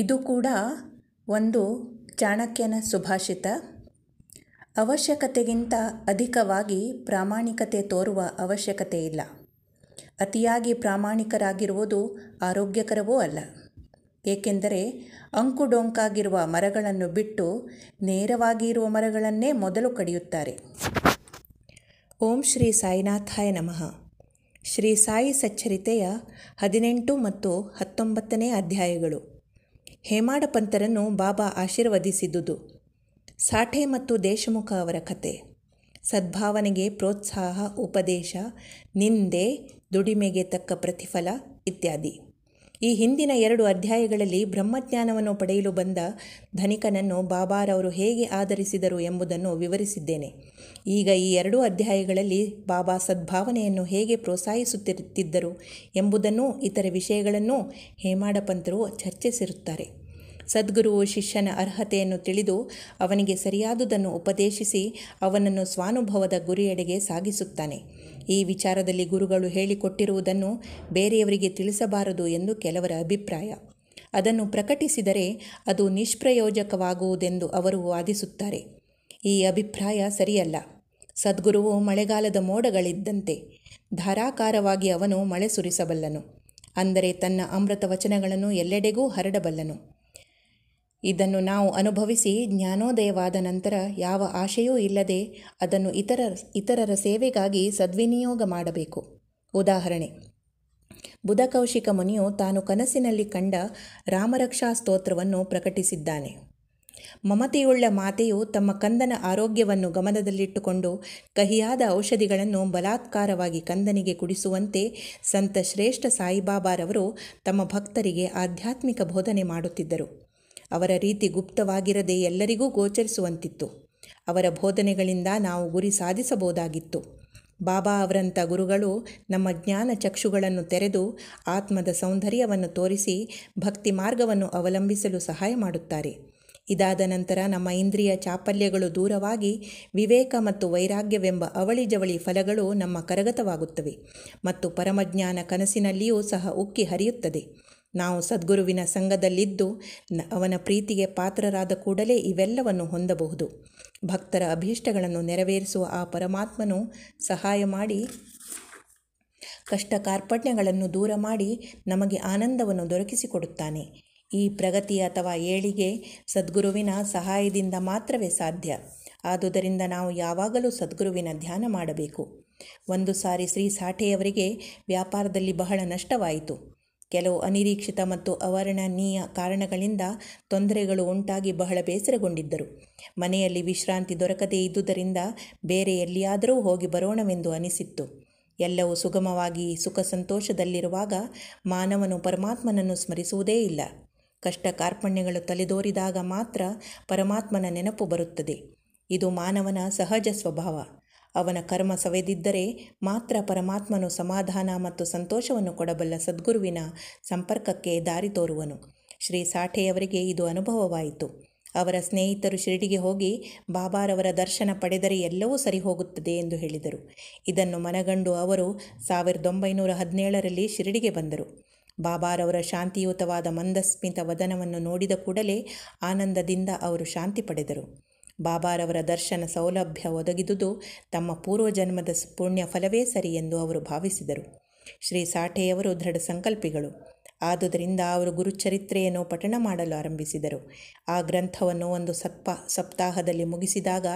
ಇದು ಕೂಡ ಒಂದು ಚಾಣಕ್ಯನ ಸುಭಾಷಿತ ಅವಶ್ಯಕತೆಗಿಂತ ಅಧಿಕವಾಗಿ ಪ್ರಾಮಾಣಿಕತೆ ತೋರುವ ಅವಶ್ಯಕತೆ ಇಲ್ಲ ಅತಿಯಾಗಿ ಪ್ರಾಮಾಣಿಕರಾಗಿರುವುದು ಆರೋಗ್ಯಕರವೂ ಅಲ್ಲ ಏಕೆಂದರೆ ಅಂಕುಡೊಂಕಾಗಿರುವ ಮರಗಳನ್ನು ಬಿಟ್ಟು ನೇರವಾಗಿ ಇರುವ ಮರಗಳನ್ನೇ ಮೊದಲು ಕಡಿಯುತ್ತಾರೆ ಓಂ ಶ್ರೀ ಸಾಯಿನಾಥಾಯ ನಮಃ ಶ್ರೀ ಸಾಯಿ ಸಚ್ಚರಿತೆಯ ಹದಿನೆಂಟು ಮತ್ತು ಹತ್ತೊಂಬತ್ತನೇ ಅಧ್ಯಾಯಗಳು ಹೇಮಾಡ ಪಂಥರನ್ನು ಬಾಬಾ ಆಶೀರ್ವದಿಸಿದುದು ಸಾಠೆ ಮತ್ತು ದೇಶಮುಖ ಅವರ ಕತೆ ಸದ್ಭಾವನೆಗೆ ಪ್ರೋತ್ಸಾಹ ಉಪದೇಶ ನಿಂದೆ ದುಡಿಮೆಗೆ ತಕ್ಕ ಪ್ರತಿಫಲ ಇತ್ಯಾದಿ ಈ ಹಿಂದಿನ ಎರಡು ಅಧ್ಯಾಯಗಳಲ್ಲಿ ಬ್ರಹ್ಮಜ್ಞಾನವನ್ನು ಪಡೆಯಲು ಬಂದ ಧನಿಕನನ್ನು ಬಾಬಾರವರು ಹೇಗೆ ಆಧರಿಸಿದರು ಎಂಬುದನ್ನು ವಿವರಿಸಿದ್ದೇನೆ ಈಗ ಈ ಎರಡೂ ಅಧ್ಯಾಯಗಳಲ್ಲಿ ಬಾಬಾ ಸದ್ಭಾವನೆಯನ್ನು ಹೇಗೆ ಪ್ರೋತ್ಸಾಹಿಸುತ್ತಿರುತ್ತಿದ್ದರು ಎಂಬುದನ್ನು ಇತರ ವಿಷಯಗಳನ್ನು ಹೇಮಾಡಪಂತರು ಚರ್ಚಿಸಿರುತ್ತಾರೆ ಸದ್ಗುರುವು ಶಿಷ್ಯನ ಅರ್ಹತೆಯನ್ನು ತಿಳಿದು ಅವನಿಗೆ ಸರಿಯಾದುದನ್ನು ಉಪದೇಶಿಸಿ ಅವನನ್ನು ಸ್ವಾನುಭವದ ಗುರಿಯೆಡೆಗೆ ಸಾಗಿಸುತ್ತಾನೆ ಈ ವಿಚಾರದಲ್ಲಿ ಗುರುಗಳು ಹೇಳಿಕೊಟ್ಟಿರುವುದನ್ನು ಬೇರೆಯವರಿಗೆ ತಿಳಿಸಬಾರದು ಎಂದು ಕೆಲವರ ಅಭಿಪ್ರಾಯ ಅದನ್ನು ಪ್ರಕಟಿಸಿದರೆ ಅದು ನಿಷ್ಪ್ರಯೋಜಕವಾಗುವುದೆಂದು ಅವರು ವಾದಿಸುತ್ತಾರೆ ಈ ಅಭಿಪ್ರಾಯ ಸರಿಯಲ್ಲ ಸದ್ಗುರುವು ಮಳೆಗಾಲದ ಮೋಡಗಳಿದ್ದಂತೆ ಧಾರಾಕಾರವಾಗಿ ಅವನು ಮಳೆ ಸುರಿಸಬಲ್ಲನು ಅಂದರೆ ತನ್ನ ಅಮೃತ ವಚನಗಳನ್ನು ಎಲ್ಲೆಡೆಗೂ ಹರಡಬಲ್ಲನು ಇದನ್ನು ನಾವು ಅನುಭವಿಸಿ ಜ್ಞಾನೋದಯವಾದ ನಂತರ ಯಾವ ಆಶೆಯೂ ಇಲ್ಲದೆ ಅದನ್ನು ಇತರ ಇತರರ ಸೇವೆಗಾಗಿ ಸದ್ವಿನಿಯೋಗ ಮಾಡಬೇಕು ಉದಾಹರಣೆ ಬುಧಕೌಶಿಕ ಮುನಿಯು ತಾನು ಕನಸಿನಲ್ಲಿ ಕಂಡ ರಾಮರಕ್ಷಾ ಸ್ತೋತ್ರವನ್ನು ಪ್ರಕಟಿಸಿದ್ದಾನೆ ಮಮತೆಯುಳ್ಳ ಮಾತೆಯು ತಮ್ಮ ಕಂದನ ಆರೋಗ್ಯವನ್ನು ಗಮನದಲ್ಲಿಟ್ಟುಕೊಂಡು ಕಹಿಯಾದ ಔಷಧಿಗಳನ್ನು ಬಲಾತ್ಕಾರವಾಗಿ ಕಂದನಿಗೆ ಕುಡಿಸುವಂತೆ ಸಂತ ಶ್ರೇಷ್ಠ ಸಾಯಿಬಾಬಾರವರು ತಮ್ಮ ಭಕ್ತರಿಗೆ ಆಧ್ಯಾತ್ಮಿಕ ಬೋಧನೆ ಮಾಡುತ್ತಿದ್ದರು ಅವರ ರೀತಿ ಗುಪ್ತವಾಗಿರದೆ ಎಲ್ಲರಿಗೂ ಗೋಚರಿಸುವಂತಿತ್ತು ಅವರ ಬೋಧನೆಗಳಿಂದ ನಾವು ಗುರಿ ಸಾಧಿಸಬಹುದಾಗಿತ್ತು ಬಾಬಾ ಅವರಂಥ ಗುರುಗಳು ನಮ್ಮ ಜ್ಞಾನ ಚಕ್ಷುಗಳನ್ನು ತೆರೆದು ಆತ್ಮದ ಸೌಂದರ್ಯವನ್ನು ತೋರಿಸಿ ಭಕ್ತಿ ಮಾರ್ಗವನ್ನು ಅವಲಂಬಿಸಲು ಸಹಾಯ ಮಾಡುತ್ತಾರೆ ಇದಾದ ನಂತರ ನಮ್ಮ ಇಂದ್ರಿಯ ಚಾಪಲ್ಯಗಳು ದೂರವಾಗಿ ವಿವೇಕ ಮತ್ತು ವೈರಾಗ್ಯವೆಂಬ ಅವಳಿ ಜವಳಿ ಫಲಗಳು ನಮ್ಮ ಕರಗತವಾಗುತ್ತವೆ ಮತ್ತು ಪರಮಜ್ಞಾನ ಕನಸಿನಲ್ಲಿಯೂ ಸಹ ಉಕ್ಕಿ ಹರಿಯುತ್ತದೆ ನಾವು ಸದ್ಗುರುವಿನ ಸಂಘದಲ್ಲಿದ್ದು ಅವನ ಪ್ರೀತಿಗೆ ಪಾತ್ರರಾದ ಕೂಡಲೇ ಇವೆಲ್ಲವನ್ನು ಹೊಂದಬಹುದು ಭಕ್ತರ ಅಭೀಷ್ಟಗಳನ್ನು ನೆರವೇರಿಸುವ ಆ ಪರಮಾತ್ಮನು ಸಹಾಯ ಮಾಡಿ ಕಷ್ಟ ಕಾರ್ಪಣ್ಯಗಳನ್ನು ದೂರ ಮಾಡಿ ನಮಗೆ ಆನಂದವನ್ನು ದೊರಕಿಸಿಕೊಡುತ್ತಾನೆ ಈ ಪ್ರಗತಿ ಅಥವಾ ಏಳಿಗೆ ಸದ್ಗುರುವಿನ ಸಹಾಯದಿಂದ ಮಾತ್ರವೇ ಸಾಧ್ಯ ಆದುದರಿಂದ ನಾವು ಯಾವಾಗಲೂ ಸದ್ಗುರುವಿನ ಧ್ಯಾನ ಮಾಡಬೇಕು ಒಂದು ಸಾರಿ ಶ್ರೀ ಸಾಠೆಯವರಿಗೆ ವ್ಯಾಪಾರದಲ್ಲಿ ಬಹಳ ನಷ್ಟವಾಯಿತು ಕೆಲವು ಅನಿರೀಕ್ಷಿತ ಮತ್ತು ಅವರ್ಣನೀಯ ಕಾರಣಗಳಿಂದ ತೊಂದರೆಗಳು ಉಂಟಾಗಿ ಬಹಳ ಬೇಸರಗೊಂಡಿದ್ದರು ಮನೆಯಲ್ಲಿ ವಿಶ್ರಾಂತಿ ದೊರಕದೇ ಇದ್ದುದರಿಂದ ಬೇರೆ ಎಲ್ಲಿಯಾದರೂ ಹೋಗಿ ಬರೋಣವೆಂದು ಅನಿಸಿತ್ತು ಎಲ್ಲವೂ ಸುಗಮವಾಗಿ ಸುಖ ಸಂತೋಷದಲ್ಲಿರುವಾಗ ಮಾನವನು ಪರಮಾತ್ಮನನ್ನು ಸ್ಮರಿಸುವುದೇ ಇಲ್ಲ ಕಷ್ಟ ಕಾರ್ಪಣ್ಯಗಳು ತಲೆದೋರಿದಾಗ ಮಾತ್ರ ಪರಮಾತ್ಮನ ನೆನಪು ಬರುತ್ತದೆ ಇದು ಮಾನವನ ಸಹಜ ಸ್ವಭಾವ ಅವನ ಕರ್ಮ ಸವೆದಿದ್ದರೆ ಮಾತ್ರ ಪರಮಾತ್ಮನು ಸಮಾಧಾನ ಮತ್ತು ಸಂತೋಷವನ್ನು ಕೊಡಬಲ್ಲ ಸದ್ಗುರುವಿನ ಸಂಪರ್ಕಕ್ಕೆ ದಾರಿ ತೋರುವನು ಶ್ರೀ ಸಾಠೆಯವರಿಗೆ ಇದು ಅನುಭವವಾಯಿತು ಅವರ ಸ್ನೇಹಿತರು ಶಿರಡಿಗೆ ಹೋಗಿ ಬಾಬಾರವರ ದರ್ಶನ ಪಡೆದರೆ ಎಲ್ಲವೂ ಸರಿ ಹೋಗುತ್ತದೆ ಎಂದು ಹೇಳಿದರು ಇದನ್ನು ಮನಗಂಡು ಅವರು ಸಾವಿರದ ಒಂಬೈನೂರ ಹದಿನೇಳರಲ್ಲಿ ಶಿರಡಿಗೆ ಬಂದರು ಬಾಬಾರವರ ಶಾಂತಿಯುತವಾದ ಮಂದಸ್ಮಿತ ವದನವನ್ನು ನೋಡಿದ ಕೂಡಲೇ ಆನಂದದಿಂದ ಅವರು ಶಾಂತಿ ಪಡೆದರು ಬಾಬಾರವರ ದರ್ಶನ ಸೌಲಭ್ಯ ಒದಗಿದುದು ತಮ್ಮ ಪೂರ್ವಜನ್ಮದ ಪುಣ್ಯ ಫಲವೇ ಸರಿ ಎಂದು ಅವರು ಭಾವಿಸಿದರು ಶ್ರೀ ಸಾಠೆಯವರು ದೃಢ ಸಂಕಲ್ಪಿಗಳು ಆದುದರಿಂದ ಅವರು ಗುರುಚರಿತ್ರೆಯನ್ನು ಪಠಣ ಮಾಡಲು ಆರಂಭಿಸಿದರು ಆ ಗ್ರಂಥವನ್ನು ಒಂದು ಸಪ್ಪ ಸಪ್ತಾಹದಲ್ಲಿ ಮುಗಿಸಿದಾಗ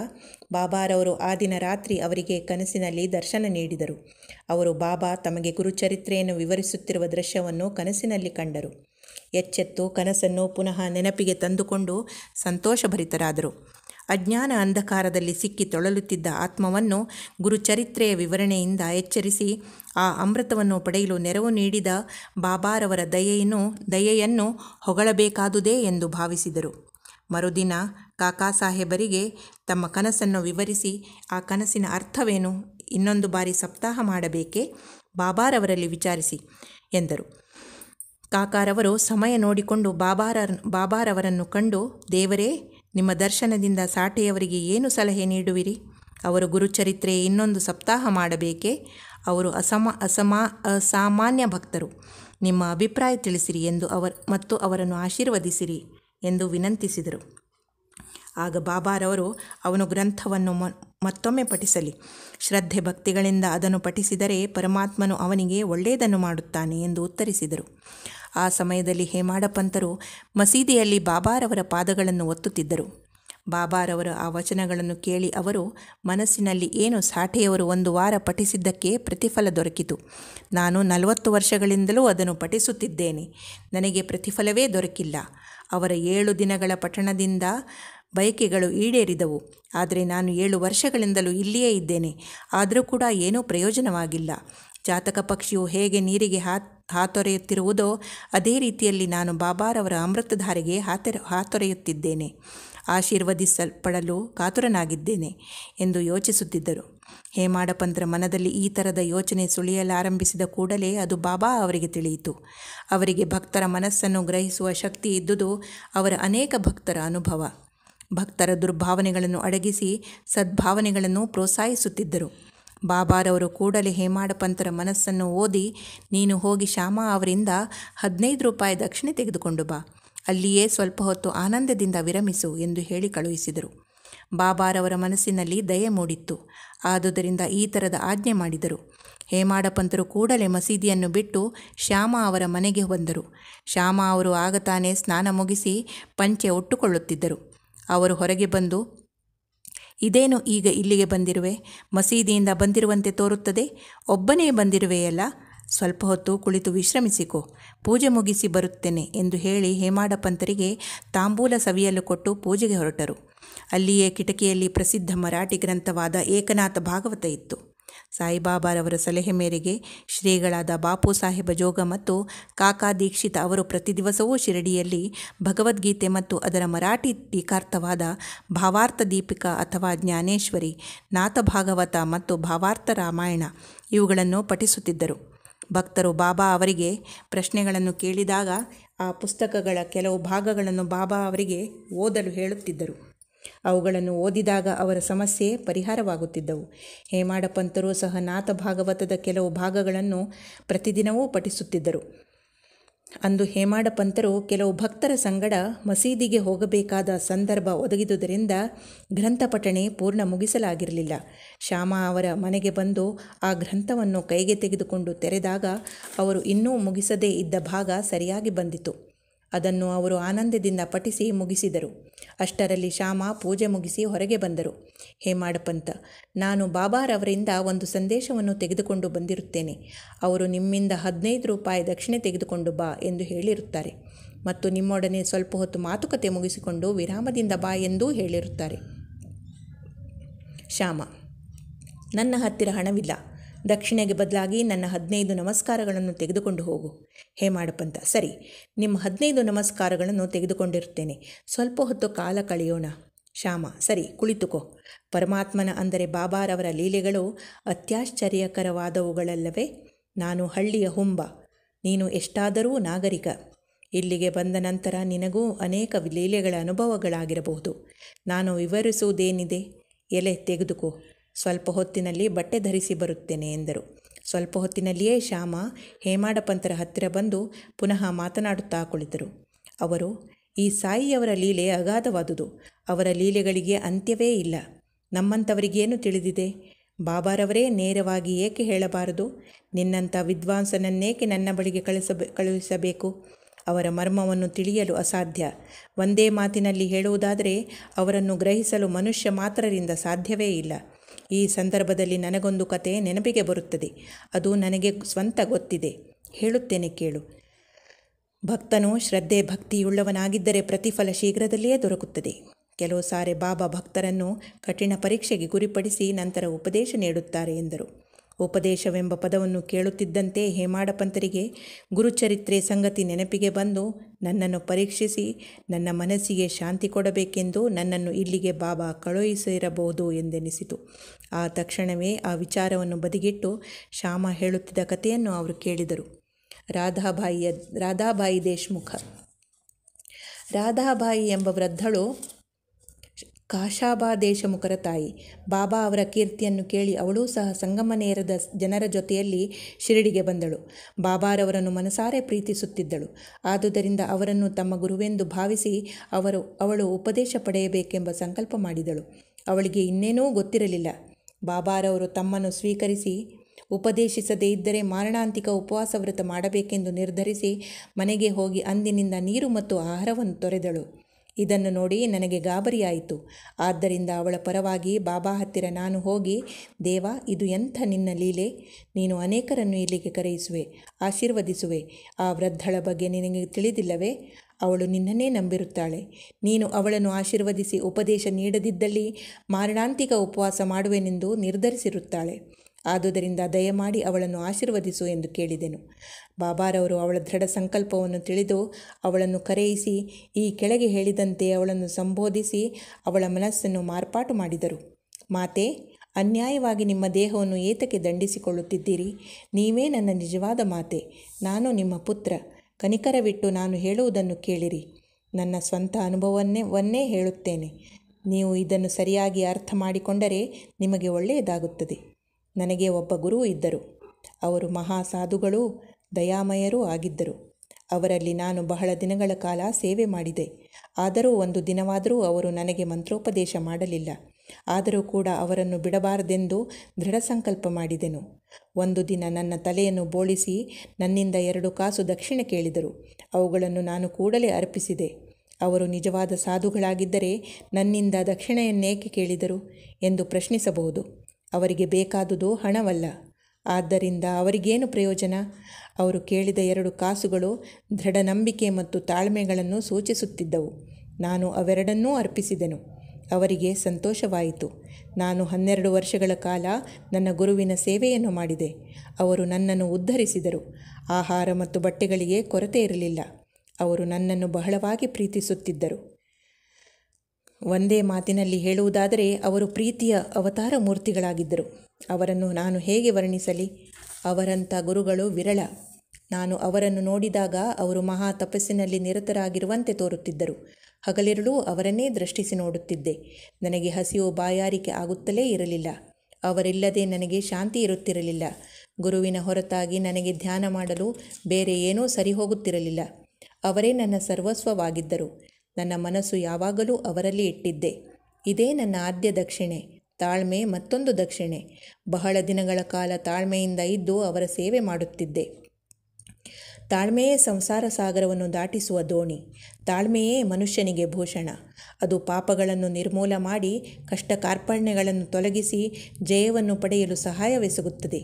ಬಾಬಾರವರು ಆ ದಿನ ರಾತ್ರಿ ಅವರಿಗೆ ಕನಸಿನಲ್ಲಿ ದರ್ಶನ ನೀಡಿದರು ಅವರು ಬಾಬಾ ತಮಗೆ ಗುರುಚರಿತ್ರೆಯನ್ನು ವಿವರಿಸುತ್ತಿರುವ ದೃಶ್ಯವನ್ನು ಕನಸಿನಲ್ಲಿ ಕಂಡರು ಎಚ್ಚೆತ್ತು ಕನಸನ್ನು ಪುನಃ ನೆನಪಿಗೆ ತಂದುಕೊಂಡು ಸಂತೋಷಭರಿತರಾದರು ಅಜ್ಞಾನ ಅಂಧಕಾರದಲ್ಲಿ ಸಿಕ್ಕಿ ತೊಳಲುತ್ತಿದ್ದ ಆತ್ಮವನ್ನು ಗುರುಚರಿತ್ರೆಯ ವಿವರಣೆಯಿಂದ ಎಚ್ಚರಿಸಿ ಆ ಅಮೃತವನ್ನು ಪಡೆಯಲು ನೆರವು ನೀಡಿದ ಬಾಬಾರವರ ದಯೆಯನ್ನು ದಯೆಯನ್ನು ಹೊಗಳಬೇಕಾದುದೇ ಎಂದು ಭಾವಿಸಿದರು ಮರುದಿನ ಕಾಕಾ ಸಾಹೇಬರಿಗೆ ತಮ್ಮ ಕನಸನ್ನು ವಿವರಿಸಿ ಆ ಕನಸಿನ ಅರ್ಥವೇನು ಇನ್ನೊಂದು ಬಾರಿ ಸಪ್ತಾಹ ಮಾಡಬೇಕೇ ಬಾಬಾರವರಲ್ಲಿ ವಿಚಾರಿಸಿ ಎಂದರು ಕಾಕಾರವರು ಸಮಯ ನೋಡಿಕೊಂಡು ಬಾಬಾರ ಬಾಬಾರವರನ್ನು ಕಂಡು ದೇವರೇ ನಿಮ್ಮ ದರ್ಶನದಿಂದ ಸಾಟೆಯವರಿಗೆ ಏನು ಸಲಹೆ ನೀಡುವಿರಿ ಅವರು ಗುರುಚರಿತ್ರೆ ಇನ್ನೊಂದು ಸಪ್ತಾಹ ಮಾಡಬೇಕೇ ಅವರು ಅಸಮ ಅಸಮಾ ಅಸಾಮಾನ್ಯ ಭಕ್ತರು ನಿಮ್ಮ ಅಭಿಪ್ರಾಯ ತಿಳಿಸಿರಿ ಎಂದು ಅವರ್ ಮತ್ತು ಅವರನ್ನು ಆಶೀರ್ವದಿಸಿರಿ ಎಂದು ವಿನಂತಿಸಿದರು ಆಗ ಬಾಬಾರವರು ಅವನು ಗ್ರಂಥವನ್ನು ಮತ್ತೊಮ್ಮೆ ಪಠಿಸಲಿ ಶ್ರದ್ಧೆ ಭಕ್ತಿಗಳಿಂದ ಅದನ್ನು ಪಠಿಸಿದರೆ ಪರಮಾತ್ಮನು ಅವನಿಗೆ ಒಳ್ಳೆಯದನ್ನು ಮಾಡುತ್ತಾನೆ ಎಂದು ಉತ್ತರಿಸಿದರು ಆ ಸಮಯದಲ್ಲಿ ಹೇಮಾಡಪಂತರು ಮಸೀದಿಯಲ್ಲಿ ಬಾಬಾರವರ ಪಾದಗಳನ್ನು ಒತ್ತುತ್ತಿದ್ದರು ಬಾಬಾರವರ ಆ ವಚನಗಳನ್ನು ಕೇಳಿ ಅವರು ಮನಸ್ಸಿನಲ್ಲಿ ಏನು ಸಾಠೆಯವರು ಒಂದು ವಾರ ಪಠಿಸಿದ್ದಕ್ಕೆ ಪ್ರತಿಫಲ ದೊರಕಿತು ನಾನು ನಲವತ್ತು ವರ್ಷಗಳಿಂದಲೂ ಅದನ್ನು ಪಠಿಸುತ್ತಿದ್ದೇನೆ ನನಗೆ ಪ್ರತಿಫಲವೇ ದೊರಕಿಲ್ಲ ಅವರ ಏಳು ದಿನಗಳ ಪಠಣದಿಂದ ಬಯಕೆಗಳು ಈಡೇರಿದವು ಆದರೆ ನಾನು ಏಳು ವರ್ಷಗಳಿಂದಲೂ ಇಲ್ಲಿಯೇ ಇದ್ದೇನೆ ಆದರೂ ಕೂಡ ಏನೂ ಪ್ರಯೋಜನವಾಗಿಲ್ಲ ಜಾತಕ ಪಕ್ಷಿಯು ಹೇಗೆ ನೀರಿಗೆ ಹಾ ಹಾತೊರೆಯುತ್ತಿರುವುದೋ ಅದೇ ರೀತಿಯಲ್ಲಿ ನಾನು ಬಾಬಾರವರ ಅಮೃತಧಾರೆಗೆ ಹಾತೆ ಹಾತೊರೆಯುತ್ತಿದ್ದೇನೆ ಆಶೀರ್ವದಿಸಲ್ಪಡಲು ಕಾತುರನಾಗಿದ್ದೇನೆ ಎಂದು ಯೋಚಿಸುತ್ತಿದ್ದರು ಹೇಮಾಡಪಂತ್ರ ಮನದಲ್ಲಿ ಈ ಥರದ ಯೋಚನೆ ಸುಳಿಯಲಾರಂಭಿಸಿದ ಕೂಡಲೇ ಅದು ಬಾಬಾ ಅವರಿಗೆ ತಿಳಿಯಿತು ಅವರಿಗೆ ಭಕ್ತರ ಮನಸ್ಸನ್ನು ಗ್ರಹಿಸುವ ಶಕ್ತಿ ಇದ್ದುದು ಅವರ ಅನೇಕ ಭಕ್ತರ ಅನುಭವ ಭಕ್ತರ ದುರ್ಭಾವನೆಗಳನ್ನು ಅಡಗಿಸಿ ಸದ್ಭಾವನೆಗಳನ್ನು ಪ್ರೋತ್ಸಾಹಿಸುತ್ತಿದ್ದರು ಬಾಬಾರವರು ಕೂಡಲೇ ಹೇಮಾಡ ಪಂತರ ಮನಸ್ಸನ್ನು ಓದಿ ನೀನು ಹೋಗಿ ಶ್ಯಾಮ ಅವರಿಂದ ಹದಿನೈದು ರೂಪಾಯಿ ದಕ್ಷಿಣೆ ತೆಗೆದುಕೊಂಡು ಬಾ ಅಲ್ಲಿಯೇ ಸ್ವಲ್ಪ ಹೊತ್ತು ಆನಂದದಿಂದ ವಿರಮಿಸು ಎಂದು ಹೇಳಿ ಕಳುಹಿಸಿದರು ಬಾಬಾರವರ ಮನಸ್ಸಿನಲ್ಲಿ ದಯೆ ಮೂಡಿತ್ತು ಆದುದರಿಂದ ಈ ಥರದ ಆಜ್ಞೆ ಮಾಡಿದರು ಹೇಮಾಡಪಂತರು ಕೂಡಲೇ ಮಸೀದಿಯನ್ನು ಬಿಟ್ಟು ಶ್ಯಾಮ ಅವರ ಮನೆಗೆ ಬಂದರು ಶ್ಯಾಮ ಅವರು ಆಗತಾನೆ ಸ್ನಾನ ಮುಗಿಸಿ ಪಂಚೆ ಒಟ್ಟುಕೊಳ್ಳುತ್ತಿದ್ದರು ಅವರು ಹೊರಗೆ ಬಂದು ಇದೇನು ಈಗ ಇಲ್ಲಿಗೆ ಬಂದಿರುವೆ ಮಸೀದಿಯಿಂದ ಬಂದಿರುವಂತೆ ತೋರುತ್ತದೆ ಒಬ್ಬನೇ ಬಂದಿರುವೆಯಲ್ಲ ಸ್ವಲ್ಪ ಹೊತ್ತು ಕುಳಿತು ವಿಶ್ರಮಿಸಿಕೊ ಪೂಜೆ ಮುಗಿಸಿ ಬರುತ್ತೇನೆ ಎಂದು ಹೇಳಿ ಹೇಮಾಡ ತಾಂಬೂಲ ಸವಿಯಲು ಕೊಟ್ಟು ಪೂಜೆಗೆ ಹೊರಟರು ಅಲ್ಲಿಯೇ ಕಿಟಕಿಯಲ್ಲಿ ಪ್ರಸಿದ್ಧ ಮರಾಠಿ ಗ್ರಂಥವಾದ ಏಕನಾಥ ಭಾಗವತ ಇತ್ತು ಸಾಯಿಬಾಬಾರವರ ಸಲಹೆ ಮೇರೆಗೆ ಶ್ರೀಗಳಾದ ಬಾಪು ಸಾಹೇಬ ಜೋಗ ಮತ್ತು ಕಾಕಾ ದೀಕ್ಷಿತ ಅವರು ಪ್ರತಿ ದಿವಸವೂ ಶಿರಡಿಯಲ್ಲಿ ಭಗವದ್ಗೀತೆ ಮತ್ತು ಅದರ ಮರಾಠಿ ಟೀಕಾರ್ಥವಾದ ಭಾವಾರ್ಥ ದೀಪಿಕಾ ಅಥವಾ ಜ್ಞಾನೇಶ್ವರಿ ನಾಥಭಾಗವತ ಮತ್ತು ಭಾವಾರ್ಥ ರಾಮಾಯಣ ಇವುಗಳನ್ನು ಪಠಿಸುತ್ತಿದ್ದರು ಭಕ್ತರು ಬಾಬಾ ಅವರಿಗೆ ಪ್ರಶ್ನೆಗಳನ್ನು ಕೇಳಿದಾಗ ಆ ಪುಸ್ತಕಗಳ ಕೆಲವು ಭಾಗಗಳನ್ನು ಬಾಬಾ ಅವರಿಗೆ ಓದಲು ಹೇಳುತ್ತಿದ್ದರು ಅವುಗಳನ್ನು ಓದಿದಾಗ ಅವರ ಸಮಸ್ಯೆ ಪರಿಹಾರವಾಗುತ್ತಿದ್ದವು ಹೇಮಾಡಪಂತರು ಸಹ ನಾಥ ಭಾಗವತದ ಕೆಲವು ಭಾಗಗಳನ್ನು ಪ್ರತಿದಿನವೂ ಪಠಿಸುತ್ತಿದ್ದರು ಅಂದು ಹೇಮಾಡಪಂತರು ಕೆಲವು ಭಕ್ತರ ಸಂಗಡ ಮಸೀದಿಗೆ ಹೋಗಬೇಕಾದ ಸಂದರ್ಭ ಒದಗಿದುದರಿಂದ ಗ್ರಂಥ ಪಠಣೆ ಪೂರ್ಣ ಮುಗಿಸಲಾಗಿರಲಿಲ್ಲ ಶ್ಯಾಮ ಅವರ ಮನೆಗೆ ಬಂದು ಆ ಗ್ರಂಥವನ್ನು ಕೈಗೆ ತೆಗೆದುಕೊಂಡು ತೆರೆದಾಗ ಅವರು ಇನ್ನೂ ಮುಗಿಸದೇ ಇದ್ದ ಭಾಗ ಸರಿಯಾಗಿ ಬಂದಿತು ಅದನ್ನು ಅವರು ಆನಂದದಿಂದ ಪಠಿಸಿ ಮುಗಿಸಿದರು ಅಷ್ಟರಲ್ಲಿ ಶ್ಯಾಮ ಪೂಜೆ ಮುಗಿಸಿ ಹೊರಗೆ ಬಂದರು ಮಾಡಪಂತ ನಾನು ಬಾಬಾರವರಿಂದ ಒಂದು ಸಂದೇಶವನ್ನು ತೆಗೆದುಕೊಂಡು ಬಂದಿರುತ್ತೇನೆ ಅವರು ನಿಮ್ಮಿಂದ ಹದಿನೈದು ರೂಪಾಯಿ ದಕ್ಷಿಣೆ ತೆಗೆದುಕೊಂಡು ಬಾ ಎಂದು ಹೇಳಿರುತ್ತಾರೆ ಮತ್ತು ನಿಮ್ಮೊಡನೆ ಸ್ವಲ್ಪ ಹೊತ್ತು ಮಾತುಕತೆ ಮುಗಿಸಿಕೊಂಡು ವಿರಾಮದಿಂದ ಬಾ ಎಂದೂ ಹೇಳಿರುತ್ತಾರೆ ಶ್ಯಾಮ ನನ್ನ ಹತ್ತಿರ ಹಣವಿಲ್ಲ ದಕ್ಷಿಣೆಗೆ ಬದಲಾಗಿ ನನ್ನ ಹದಿನೈದು ನಮಸ್ಕಾರಗಳನ್ನು ತೆಗೆದುಕೊಂಡು ಹೋಗು ಹೇ ಮಾಡಪ್ಪಂತ ಸರಿ ನಿಮ್ಮ ಹದಿನೈದು ನಮಸ್ಕಾರಗಳನ್ನು ತೆಗೆದುಕೊಂಡಿರ್ತೇನೆ ಸ್ವಲ್ಪ ಹೊತ್ತು ಕಾಲ ಕಳೆಯೋಣ ಶ್ಯಾಮ ಸರಿ ಕುಳಿತುಕೋ ಪರಮಾತ್ಮನ ಅಂದರೆ ಬಾಬಾರವರ ಲೀಲೆಗಳು ಅತ್ಯಾಶ್ಚರ್ಯಕರವಾದವುಗಳಲ್ಲವೇ ನಾನು ಹಳ್ಳಿಯ ಹುಂಬ ನೀನು ಎಷ್ಟಾದರೂ ನಾಗರಿಕ ಇಲ್ಲಿಗೆ ಬಂದ ನಂತರ ನಿನಗೂ ಅನೇಕ ಲೀಲೆಗಳ ಅನುಭವಗಳಾಗಿರಬಹುದು ನಾನು ವಿವರಿಸುವುದೇನಿದೆ ಎಲೆ ತೆಗೆದುಕೋ ಸ್ವಲ್ಪ ಹೊತ್ತಿನಲ್ಲಿ ಬಟ್ಟೆ ಧರಿಸಿ ಬರುತ್ತೇನೆ ಎಂದರು ಸ್ವಲ್ಪ ಹೊತ್ತಿನಲ್ಲಿಯೇ ಶ್ಯಾಮ ಹೇಮಾಡಪಂತರ ಹತ್ತಿರ ಬಂದು ಪುನಃ ಮಾತನಾಡುತ್ತಾ ಕುಳಿತರು ಅವರು ಈ ಸಾಯಿಯವರ ಲೀಲೆ ಅಗಾಧವಾದುದು ಅವರ ಲೀಲೆಗಳಿಗೆ ಅಂತ್ಯವೇ ಇಲ್ಲ ನಮ್ಮಂಥವರಿಗೇನು ತಿಳಿದಿದೆ ಬಾಬಾರವರೇ ನೇರವಾಗಿ ಏಕೆ ಹೇಳಬಾರದು ನಿನ್ನಂಥ ವಿದ್ವಾಂಸನನ್ನೇಕೆ ನನ್ನ ಬಳಿಗೆ ಕಳಿಸಬೇ ಕಳುಹಿಸಬೇಕು ಅವರ ಮರ್ಮವನ್ನು ತಿಳಿಯಲು ಅಸಾಧ್ಯ ಒಂದೇ ಮಾತಿನಲ್ಲಿ ಹೇಳುವುದಾದರೆ ಅವರನ್ನು ಗ್ರಹಿಸಲು ಮನುಷ್ಯ ಮಾತ್ರರಿಂದ ಸಾಧ್ಯವೇ ಇಲ್ಲ ಈ ಸಂದರ್ಭದಲ್ಲಿ ನನಗೊಂದು ಕತೆ ನೆನಪಿಗೆ ಬರುತ್ತದೆ ಅದು ನನಗೆ ಸ್ವಂತ ಗೊತ್ತಿದೆ ಹೇಳುತ್ತೇನೆ ಕೇಳು ಭಕ್ತನು ಶ್ರದ್ಧೆ ಭಕ್ತಿಯುಳ್ಳವನಾಗಿದ್ದರೆ ಪ್ರತಿಫಲ ಶೀಘ್ರದಲ್ಲಿಯೇ ದೊರಕುತ್ತದೆ ಕೆಲವು ಸಾರಿ ಬಾಬಾ ಭಕ್ತರನ್ನು ಕಠಿಣ ಪರೀಕ್ಷೆಗೆ ಗುರಿಪಡಿಸಿ ನಂತರ ಉಪದೇಶ ನೀಡುತ್ತಾರೆ ಎಂದರು ಉಪದೇಶವೆಂಬ ಪದವನ್ನು ಕೇಳುತ್ತಿದ್ದಂತೆ ಹೇಮಾಡಪಂತರಿಗೆ ಗುರುಚರಿತ್ರೆ ಸಂಗತಿ ನೆನಪಿಗೆ ಬಂದು ನನ್ನನ್ನು ಪರೀಕ್ಷಿಸಿ ನನ್ನ ಮನಸ್ಸಿಗೆ ಶಾಂತಿ ಕೊಡಬೇಕೆಂದು ನನ್ನನ್ನು ಇಲ್ಲಿಗೆ ಬಾಬಾ ಕಳುಹಿಸಿರಬಹುದು ಎಂದೆನಿಸಿತು ಆ ತಕ್ಷಣವೇ ಆ ವಿಚಾರವನ್ನು ಬದಿಗಿಟ್ಟು ಶ್ಯಾಮ ಹೇಳುತ್ತಿದ್ದ ಕಥೆಯನ್ನು ಅವರು ಕೇಳಿದರು ರಾಧಾಬಾಯಿಯ ರಾಧಾಬಾಯಿ ದೇಶ್ಮುಖ ರಾಧಾಬಾಯಿ ಎಂಬ ವೃದ್ಧಳು ಕಾಶಾಬಾ ದೇಶಮುಖರ ತಾಯಿ ಬಾಬಾ ಅವರ ಕೀರ್ತಿಯನ್ನು ಕೇಳಿ ಅವಳೂ ಸಹ ಸಂಗಮ ನೇರದ ಜನರ ಜೊತೆಯಲ್ಲಿ ಶಿರಡಿಗೆ ಬಂದಳು ಬಾಬಾರವರನ್ನು ಮನಸಾರೆ ಪ್ರೀತಿಸುತ್ತಿದ್ದಳು ಆದುದರಿಂದ ಅವರನ್ನು ತಮ್ಮ ಗುರುವೆಂದು ಭಾವಿಸಿ ಅವರು ಅವಳು ಉಪದೇಶ ಪಡೆಯಬೇಕೆಂಬ ಸಂಕಲ್ಪ ಮಾಡಿದಳು ಅವಳಿಗೆ ಇನ್ನೇನೂ ಗೊತ್ತಿರಲಿಲ್ಲ ಬಾಬಾರವರು ತಮ್ಮನ್ನು ಸ್ವೀಕರಿಸಿ ಉಪದೇಶಿಸದೇ ಇದ್ದರೆ ಮಾರಣಾಂತಿಕ ಉಪವಾಸ ವ್ರತ ಮಾಡಬೇಕೆಂದು ನಿರ್ಧರಿಸಿ ಮನೆಗೆ ಹೋಗಿ ಅಂದಿನಿಂದ ನೀರು ಮತ್ತು ಆಹಾರವನ್ನು ತೊರೆದಳು ಇದನ್ನು ನೋಡಿ ನನಗೆ ಗಾಬರಿಯಾಯಿತು ಆದ್ದರಿಂದ ಅವಳ ಪರವಾಗಿ ಬಾಬಾ ಹತ್ತಿರ ನಾನು ಹೋಗಿ ದೇವ ಇದು ಎಂಥ ನಿನ್ನ ಲೀಲೆ ನೀನು ಅನೇಕರನ್ನು ಇಲ್ಲಿಗೆ ಕರೆಯಿಸುವೆ ಆಶೀರ್ವದಿಸುವೆ ಆ ವೃದ್ಧಳ ಬಗ್ಗೆ ನಿನಗೆ ತಿಳಿದಿಲ್ಲವೇ ಅವಳು ನಿನ್ನನ್ನೇ ನಂಬಿರುತ್ತಾಳೆ ನೀನು ಅವಳನ್ನು ಆಶೀರ್ವದಿಸಿ ಉಪದೇಶ ನೀಡದಿದ್ದಲ್ಲಿ ಮಾರಣಾಂತಿಕ ಉಪವಾಸ ಮಾಡುವೆನೆಂದು ನಿರ್ಧರಿಸಿರುತ್ತಾಳೆ ಆದುದರಿಂದ ದಯಮಾಡಿ ಅವಳನ್ನು ಆಶೀರ್ವದಿಸು ಎಂದು ಕೇಳಿದೆನು ಬಾಬಾರವರು ಅವಳ ದೃಢ ಸಂಕಲ್ಪವನ್ನು ತಿಳಿದು ಅವಳನ್ನು ಕರೆಯಿಸಿ ಈ ಕೆಳಗೆ ಹೇಳಿದಂತೆ ಅವಳನ್ನು ಸಂಬೋಧಿಸಿ ಅವಳ ಮನಸ್ಸನ್ನು ಮಾರ್ಪಾಟು ಮಾಡಿದರು ಮಾತೆ ಅನ್ಯಾಯವಾಗಿ ನಿಮ್ಮ ದೇಹವನ್ನು ಏತಕ್ಕೆ ದಂಡಿಸಿಕೊಳ್ಳುತ್ತಿದ್ದೀರಿ ನೀವೇ ನನ್ನ ನಿಜವಾದ ಮಾತೆ ನಾನು ನಿಮ್ಮ ಪುತ್ರ ಕನಿಕರವಿಟ್ಟು ನಾನು ಹೇಳುವುದನ್ನು ಕೇಳಿರಿ ನನ್ನ ಸ್ವಂತ ಅನುಭವವನ್ನೇ ವನ್ನೇ ಹೇಳುತ್ತೇನೆ ನೀವು ಇದನ್ನು ಸರಿಯಾಗಿ ಅರ್ಥ ಮಾಡಿಕೊಂಡರೆ ನಿಮಗೆ ಒಳ್ಳೆಯದಾಗುತ್ತದೆ ನನಗೆ ಒಬ್ಬ ಗುರು ಇದ್ದರು ಅವರು ಮಹಾ ಸಾಧುಗಳೂ ದಯಾಮಯರೂ ಆಗಿದ್ದರು ಅವರಲ್ಲಿ ನಾನು ಬಹಳ ದಿನಗಳ ಕಾಲ ಸೇವೆ ಮಾಡಿದೆ ಆದರೂ ಒಂದು ದಿನವಾದರೂ ಅವರು ನನಗೆ ಮಂತ್ರೋಪದೇಶ ಮಾಡಲಿಲ್ಲ ಆದರೂ ಕೂಡ ಅವರನ್ನು ಬಿಡಬಾರದೆಂದು ದೃಢ ಸಂಕಲ್ಪ ಮಾಡಿದೆನು ಒಂದು ದಿನ ನನ್ನ ತಲೆಯನ್ನು ಬೋಳಿಸಿ ನನ್ನಿಂದ ಎರಡು ಕಾಸು ದಕ್ಷಿಣೆ ಕೇಳಿದರು ಅವುಗಳನ್ನು ನಾನು ಕೂಡಲೇ ಅರ್ಪಿಸಿದೆ ಅವರು ನಿಜವಾದ ಸಾಧುಗಳಾಗಿದ್ದರೆ ನನ್ನಿಂದ ದಕ್ಷಿಣೆಯನ್ನೇಕೆ ಕೇಳಿದರು ಎಂದು ಪ್ರಶ್ನಿಸಬಹುದು ಅವರಿಗೆ ಬೇಕಾದುದು ಹಣವಲ್ಲ ಆದ್ದರಿಂದ ಅವರಿಗೇನು ಪ್ರಯೋಜನ ಅವರು ಕೇಳಿದ ಎರಡು ಕಾಸುಗಳು ದೃಢ ನಂಬಿಕೆ ಮತ್ತು ತಾಳ್ಮೆಗಳನ್ನು ಸೂಚಿಸುತ್ತಿದ್ದವು ನಾನು ಅವೆರಡನ್ನೂ ಅರ್ಪಿಸಿದೆನು ಅವರಿಗೆ ಸಂತೋಷವಾಯಿತು ನಾನು ಹನ್ನೆರಡು ವರ್ಷಗಳ ಕಾಲ ನನ್ನ ಗುರುವಿನ ಸೇವೆಯನ್ನು ಮಾಡಿದೆ ಅವರು ನನ್ನನ್ನು ಉದ್ಧರಿಸಿದರು ಆಹಾರ ಮತ್ತು ಬಟ್ಟೆಗಳಿಗೆ ಕೊರತೆ ಇರಲಿಲ್ಲ ಅವರು ನನ್ನನ್ನು ಬಹಳವಾಗಿ ಪ್ರೀತಿಸುತ್ತಿದ್ದರು ಒಂದೇ ಮಾತಿನಲ್ಲಿ ಹೇಳುವುದಾದರೆ ಅವರು ಪ್ರೀತಿಯ ಅವತಾರ ಮೂರ್ತಿಗಳಾಗಿದ್ದರು ಅವರನ್ನು ನಾನು ಹೇಗೆ ವರ್ಣಿಸಲಿ ಅವರಂಥ ಗುರುಗಳು ವಿರಳ ನಾನು ಅವರನ್ನು ನೋಡಿದಾಗ ಅವರು ಮಹಾ ತಪಸ್ಸಿನಲ್ಲಿ ನಿರತರಾಗಿರುವಂತೆ ತೋರುತ್ತಿದ್ದರು ಹಗಲಿರುಳು ಅವರನ್ನೇ ದೃಷ್ಟಿಸಿ ನೋಡುತ್ತಿದ್ದೆ ನನಗೆ ಹಸಿವು ಬಾಯಾರಿಕೆ ಆಗುತ್ತಲೇ ಇರಲಿಲ್ಲ ಅವರಿಲ್ಲದೆ ನನಗೆ ಶಾಂತಿ ಇರುತ್ತಿರಲಿಲ್ಲ ಗುರುವಿನ ಹೊರತಾಗಿ ನನಗೆ ಧ್ಯಾನ ಮಾಡಲು ಬೇರೆ ಏನೂ ಸರಿ ಹೋಗುತ್ತಿರಲಿಲ್ಲ ಅವರೇ ನನ್ನ ಸರ್ವಸ್ವವಾಗಿದ್ದರು ನನ್ನ ಮನಸ್ಸು ಯಾವಾಗಲೂ ಅವರಲ್ಲಿ ಇಟ್ಟಿದ್ದೆ ಇದೇ ನನ್ನ ಆದ್ಯ ದಕ್ಷಿಣೆ ತಾಳ್ಮೆ ಮತ್ತೊಂದು ದಕ್ಷಿಣೆ ಬಹಳ ದಿನಗಳ ಕಾಲ ತಾಳ್ಮೆಯಿಂದ ಇದ್ದು ಅವರ ಸೇವೆ ಮಾಡುತ್ತಿದ್ದೆ ತಾಳ್ಮೆಯೇ ಸಂಸಾರ ಸಾಗರವನ್ನು ದಾಟಿಸುವ ದೋಣಿ ತಾಳ್ಮೆಯೇ ಮನುಷ್ಯನಿಗೆ ಭೂಷಣ ಅದು ಪಾಪಗಳನ್ನು ನಿರ್ಮೂಲ ಮಾಡಿ ಕಷ್ಟ ಕಾರ್ಪಣ್ಯಗಳನ್ನು ತೊಲಗಿಸಿ ಜಯವನ್ನು ಪಡೆಯಲು ಸಹಾಯವೆಸಗುತ್ತದೆ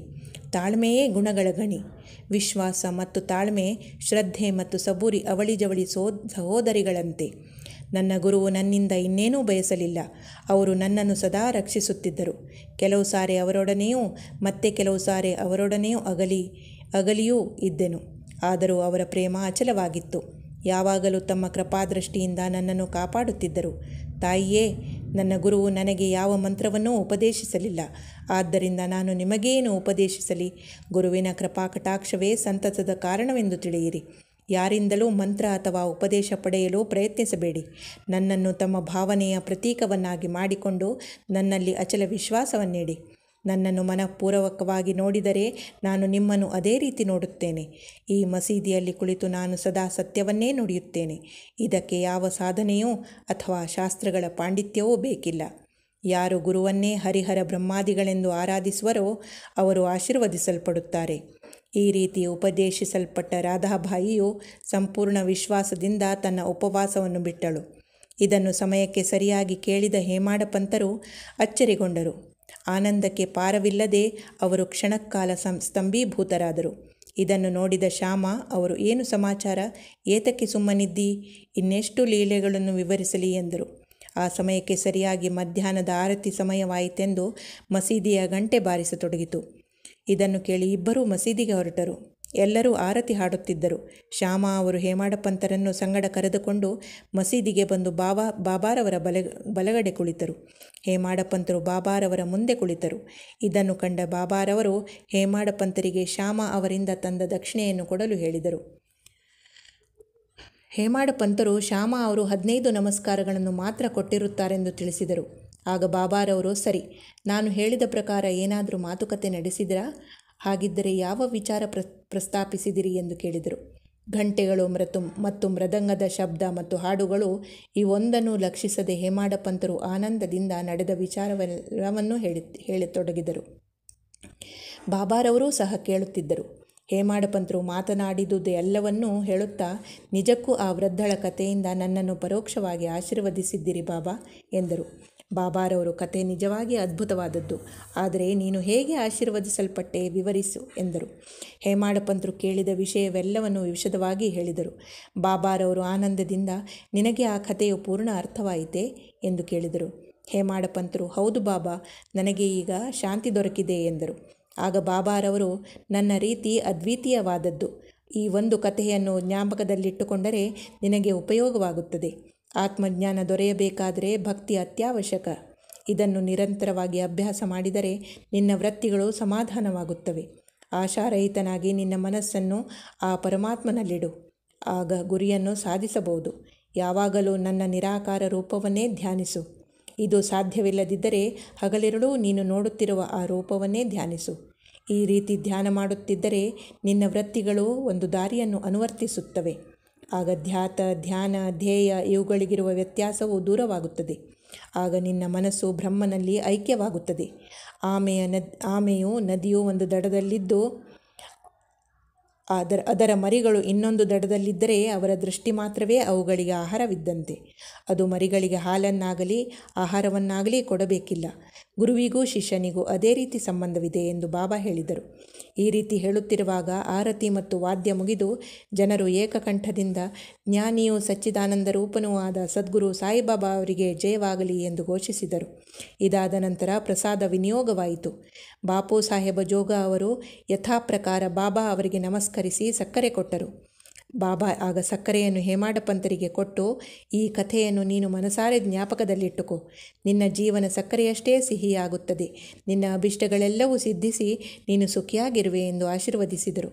ತಾಳ್ಮೆಯೇ ಗುಣಗಳ ಗಣಿ ವಿಶ್ವಾಸ ಮತ್ತು ತಾಳ್ಮೆ ಶ್ರದ್ಧೆ ಮತ್ತು ಸಬೂರಿ ಅವಳಿ ಜವಳಿ ಸೋ ಸಹೋದರಿಗಳಂತೆ ನನ್ನ ಗುರುವು ನನ್ನಿಂದ ಇನ್ನೇನೂ ಬಯಸಲಿಲ್ಲ ಅವರು ನನ್ನನ್ನು ಸದಾ ರಕ್ಷಿಸುತ್ತಿದ್ದರು ಕೆಲವು ಸಾರಿ ಅವರೊಡನೆಯೂ ಮತ್ತೆ ಕೆಲವು ಸಾರಿ ಅವರೊಡನೆಯೂ ಅಗಲಿ ಅಗಲಿಯೂ ಇದ್ದೆನು ಆದರೂ ಅವರ ಪ್ರೇಮ ಅಚಲವಾಗಿತ್ತು ಯಾವಾಗಲೂ ತಮ್ಮ ಕೃಪಾದೃಷ್ಟಿಯಿಂದ ನನ್ನನ್ನು ಕಾಪಾಡುತ್ತಿದ್ದರು ತಾಯಿಯೇ ನನ್ನ ಗುರುವು ನನಗೆ ಯಾವ ಮಂತ್ರವನ್ನೂ ಉಪದೇಶಿಸಲಿಲ್ಲ ಆದ್ದರಿಂದ ನಾನು ನಿಮಗೇನು ಉಪದೇಶಿಸಲಿ ಗುರುವಿನ ಕೃಪಾಕಟಾಕ್ಷವೇ ಸಂತಸದ ಕಾರಣವೆಂದು ತಿಳಿಯಿರಿ ಯಾರಿಂದಲೂ ಮಂತ್ರ ಅಥವಾ ಉಪದೇಶ ಪಡೆಯಲು ಪ್ರಯತ್ನಿಸಬೇಡಿ ನನ್ನನ್ನು ತಮ್ಮ ಭಾವನೆಯ ಪ್ರತೀಕವನ್ನಾಗಿ ಮಾಡಿಕೊಂಡು ನನ್ನಲ್ಲಿ ಅಚಲ ವಿಶ್ವಾಸವನ್ನಿಡಿ ನನ್ನನ್ನು ಮನಃಪೂರ್ವಕವಾಗಿ ನೋಡಿದರೆ ನಾನು ನಿಮ್ಮನ್ನು ಅದೇ ರೀತಿ ನೋಡುತ್ತೇನೆ ಈ ಮಸೀದಿಯಲ್ಲಿ ಕುಳಿತು ನಾನು ಸದಾ ಸತ್ಯವನ್ನೇ ನುಡಿಯುತ್ತೇನೆ ಇದಕ್ಕೆ ಯಾವ ಸಾಧನೆಯೂ ಅಥವಾ ಶಾಸ್ತ್ರಗಳ ಪಾಂಡಿತ್ಯವೂ ಬೇಕಿಲ್ಲ ಯಾರು ಗುರುವನ್ನೇ ಹರಿಹರ ಬ್ರಹ್ಮಾದಿಗಳೆಂದು ಆರಾಧಿಸುವರೋ ಅವರು ಆಶೀರ್ವದಿಸಲ್ಪಡುತ್ತಾರೆ ಈ ರೀತಿ ಉಪದೇಶಿಸಲ್ಪಟ್ಟ ರಾಧಾಬಾಯಿಯು ಸಂಪೂರ್ಣ ವಿಶ್ವಾಸದಿಂದ ತನ್ನ ಉಪವಾಸವನ್ನು ಬಿಟ್ಟಳು ಇದನ್ನು ಸಮಯಕ್ಕೆ ಸರಿಯಾಗಿ ಕೇಳಿದ ಹೇಮಾಡ ಅಚ್ಚರಿಗೊಂಡರು ಆನಂದಕ್ಕೆ ಪಾರವಿಲ್ಲದೆ ಅವರು ಕ್ಷಣಕ್ಕಾಲ ಸಂ ಸ್ತಂಭೀಭೂತರಾದರು ಇದನ್ನು ನೋಡಿದ ಶ್ಯಾಮ ಅವರು ಏನು ಸಮಾಚಾರ ಏತಕ್ಕೆ ಸುಮ್ಮನಿದ್ದಿ ಇನ್ನೆಷ್ಟು ಲೀಲೆಗಳನ್ನು ವಿವರಿಸಲಿ ಎಂದರು ಆ ಸಮಯಕ್ಕೆ ಸರಿಯಾಗಿ ಮಧ್ಯಾಹ್ನದ ಆರತಿ ಸಮಯವಾಯಿತೆಂದು ಮಸೀದಿಯ ಗಂಟೆ ಬಾರಿಸತೊಡಗಿತು ಇದನ್ನು ಕೇಳಿ ಇಬ್ಬರೂ ಮಸೀದಿಗೆ ಹೊರಟರು ಎಲ್ಲರೂ ಆರತಿ ಹಾಡುತ್ತಿದ್ದರು ಶ್ಯಾಮ ಅವರು ಹೇಮಾಡಪಂತರನ್ನು ಸಂಗಡ ಕರೆದುಕೊಂಡು ಮಸೀದಿಗೆ ಬಂದು ಬಾಬಾ ಬಾಬಾರವರ ಬಲ ಬಲಗಡೆ ಕುಳಿತರು ಹೇಮಾಡಪಂತರು ಬಾಬಾರವರ ಮುಂದೆ ಕುಳಿತರು ಇದನ್ನು ಕಂಡ ಬಾಬಾರವರು ಹೇಮಾಡಪಂತರಿಗೆ ಶ್ಯಾಮ ಅವರಿಂದ ತಂದ ದಕ್ಷಿಣೆಯನ್ನು ಕೊಡಲು ಹೇಳಿದರು ಹೇಮಾಡ ಪಂತರು ಶ್ಯಾಮ ಅವರು ಹದಿನೈದು ನಮಸ್ಕಾರಗಳನ್ನು ಮಾತ್ರ ಕೊಟ್ಟಿರುತ್ತಾರೆಂದು ತಿಳಿಸಿದರು ಆಗ ಬಾಬಾರವರು ಸರಿ ನಾನು ಹೇಳಿದ ಪ್ರಕಾರ ಏನಾದರೂ ಮಾತುಕತೆ ನಡೆಸಿದಿರಾ ಹಾಗಿದ್ದರೆ ಯಾವ ವಿಚಾರ ಪ್ರ ಪ್ರಸ್ತಾಪಿಸಿದಿರಿ ಎಂದು ಕೇಳಿದರು ಘಂಟೆಗಳು ಮೃತು ಮತ್ತು ಮೃದಂಗದ ಶಬ್ದ ಮತ್ತು ಹಾಡುಗಳು ಈ ಒಂದನ್ನು ಲಕ್ಷಿಸದೆ ಹೇಮಾಡ ಪಂತರು ಆನಂದದಿಂದ ನಡೆದ ವಿಚಾರವೆಲ್ಲವನ್ನು ಹೇಳಿ ಹೇಳತೊಡಗಿದರು ಬಾಬಾರವರೂ ಸಹ ಕೇಳುತ್ತಿದ್ದರು ಹೇಮಾಡಪಂತರು ಮಾತನಾಡಿದುದು ಎಲ್ಲವನ್ನೂ ಹೇಳುತ್ತಾ ನಿಜಕ್ಕೂ ಆ ವೃದ್ಧಳ ಕಥೆಯಿಂದ ನನ್ನನ್ನು ಪರೋಕ್ಷವಾಗಿ ಆಶೀರ್ವದಿಸಿದ್ದೀರಿ ಬಾಬಾ ಎಂದರು ಬಾಬಾರವರು ಕತೆ ನಿಜವಾಗಿ ಅದ್ಭುತವಾದದ್ದು ಆದರೆ ನೀನು ಹೇಗೆ ಆಶೀರ್ವದಿಸಲ್ಪಟ್ಟೆ ವಿವರಿಸು ಎಂದರು ಹೇಮಾಡಪಂತರು ಕೇಳಿದ ವಿಷಯವೆಲ್ಲವನ್ನು ವಿಷದವಾಗಿ ಹೇಳಿದರು ಬಾಬಾರವರು ಆನಂದದಿಂದ ನಿನಗೆ ಆ ಕಥೆಯು ಪೂರ್ಣ ಅರ್ಥವಾಯಿತೆ ಎಂದು ಕೇಳಿದರು ಹೇಮಾಡಪಂತರು ಹೌದು ಬಾಬಾ ನನಗೆ ಈಗ ಶಾಂತಿ ದೊರಕಿದೆ ಎಂದರು ಆಗ ಬಾಬಾರವರು ನನ್ನ ರೀತಿ ಅದ್ವಿತೀಯವಾದದ್ದು ಈ ಒಂದು ಕಥೆಯನ್ನು ಜ್ಞಾಪಕದಲ್ಲಿಟ್ಟುಕೊಂಡರೆ ನಿನಗೆ ಉಪಯೋಗವಾಗುತ್ತದೆ ಆತ್ಮಜ್ಞಾನ ದೊರೆಯಬೇಕಾದರೆ ಭಕ್ತಿ ಅತ್ಯವಶ್ಯಕ ಇದನ್ನು ನಿರಂತರವಾಗಿ ಅಭ್ಯಾಸ ಮಾಡಿದರೆ ನಿನ್ನ ವೃತ್ತಿಗಳು ಸಮಾಧಾನವಾಗುತ್ತವೆ ಆಶಾರಹಿತನಾಗಿ ನಿನ್ನ ಮನಸ್ಸನ್ನು ಆ ಪರಮಾತ್ಮನಲ್ಲಿಡು ಆಗ ಗುರಿಯನ್ನು ಸಾಧಿಸಬಹುದು ಯಾವಾಗಲೂ ನನ್ನ ನಿರಾಕಾರ ರೂಪವನ್ನೇ ಧ್ಯಾನಿಸು ಇದು ಸಾಧ್ಯವಿಲ್ಲದಿದ್ದರೆ ಹಗಲಿರುಳು ನೀನು ನೋಡುತ್ತಿರುವ ಆ ರೂಪವನ್ನೇ ಧ್ಯಾನಿಸು ಈ ರೀತಿ ಧ್ಯಾನ ಮಾಡುತ್ತಿದ್ದರೆ ನಿನ್ನ ವೃತ್ತಿಗಳು ಒಂದು ದಾರಿಯನ್ನು ಅನುವರ್ತಿಸುತ್ತವೆ ಆಗ ಧ್ಯಾತ ಧ್ಯಾನ ಧ್ಯೇಯ ಇವುಗಳಿಗಿರುವ ವ್ಯತ್ಯಾಸವು ದೂರವಾಗುತ್ತದೆ ಆಗ ನಿನ್ನ ಮನಸ್ಸು ಬ್ರಹ್ಮನಲ್ಲಿ ಐಕ್ಯವಾಗುತ್ತದೆ ಆಮೆಯ ನದ್ ಆಮೆಯು ನದಿಯು ಒಂದು ದಡದಲ್ಲಿದ್ದು ಅದರ ಅದರ ಮರಿಗಳು ಇನ್ನೊಂದು ದಡದಲ್ಲಿದ್ದರೆ ಅವರ ದೃಷ್ಟಿ ಮಾತ್ರವೇ ಅವುಗಳಿಗೆ ಆಹಾರವಿದ್ದಂತೆ ಅದು ಮರಿಗಳಿಗೆ ಹಾಲನ್ನಾಗಲಿ ಆಹಾರವನ್ನಾಗಲಿ ಕೊಡಬೇಕಿಲ್ಲ ಗುರುವಿಗೂ ಶಿಷ್ಯನಿಗೂ ಅದೇ ರೀತಿ ಸಂಬಂಧವಿದೆ ಎಂದು ಬಾಬಾ ಹೇಳಿದರು ಈ ರೀತಿ ಹೇಳುತ್ತಿರುವಾಗ ಆರತಿ ಮತ್ತು ವಾದ್ಯ ಮುಗಿದು ಜನರು ಏಕಕಂಠದಿಂದ ಜ್ಞಾನಿಯೂ ಸಚ್ಚಿದಾನಂದ ರೂಪನೂ ಆದ ಸದ್ಗುರು ಸಾಯಿಬಾಬಾ ಅವರಿಗೆ ಜಯವಾಗಲಿ ಎಂದು ಘೋಷಿಸಿದರು ಇದಾದ ನಂತರ ಪ್ರಸಾದ ವಿನಿಯೋಗವಾಯಿತು ಬಾಪು ಸಾಹೇಬ ಜೋಗ ಅವರು ಯಥಾಪ್ರಕಾರ ಬಾಬಾ ಅವರಿಗೆ ನಮಸ್ಕರಿಸಿ ಸಕ್ಕರೆ ಕೊಟ್ಟರು ಬಾಬಾ ಆಗ ಸಕ್ಕರೆಯನ್ನು ಹೇಮಾಡಪಂತರಿಗೆ ಕೊಟ್ಟು ಈ ಕಥೆಯನ್ನು ನೀನು ಮನಸಾರೆ ಜ್ಞಾಪಕದಲ್ಲಿಟ್ಟುಕೋ ನಿನ್ನ ಜೀವನ ಸಕ್ಕರೆಯಷ್ಟೇ ಸಿಹಿಯಾಗುತ್ತದೆ ನಿನ್ನ ಅಭಿಷ್ಟಗಳೆಲ್ಲವೂ ಸಿದ್ಧಿಸಿ ನೀನು ಸುಖಿಯಾಗಿರುವೆ ಎಂದು ಆಶೀರ್ವದಿಸಿದರು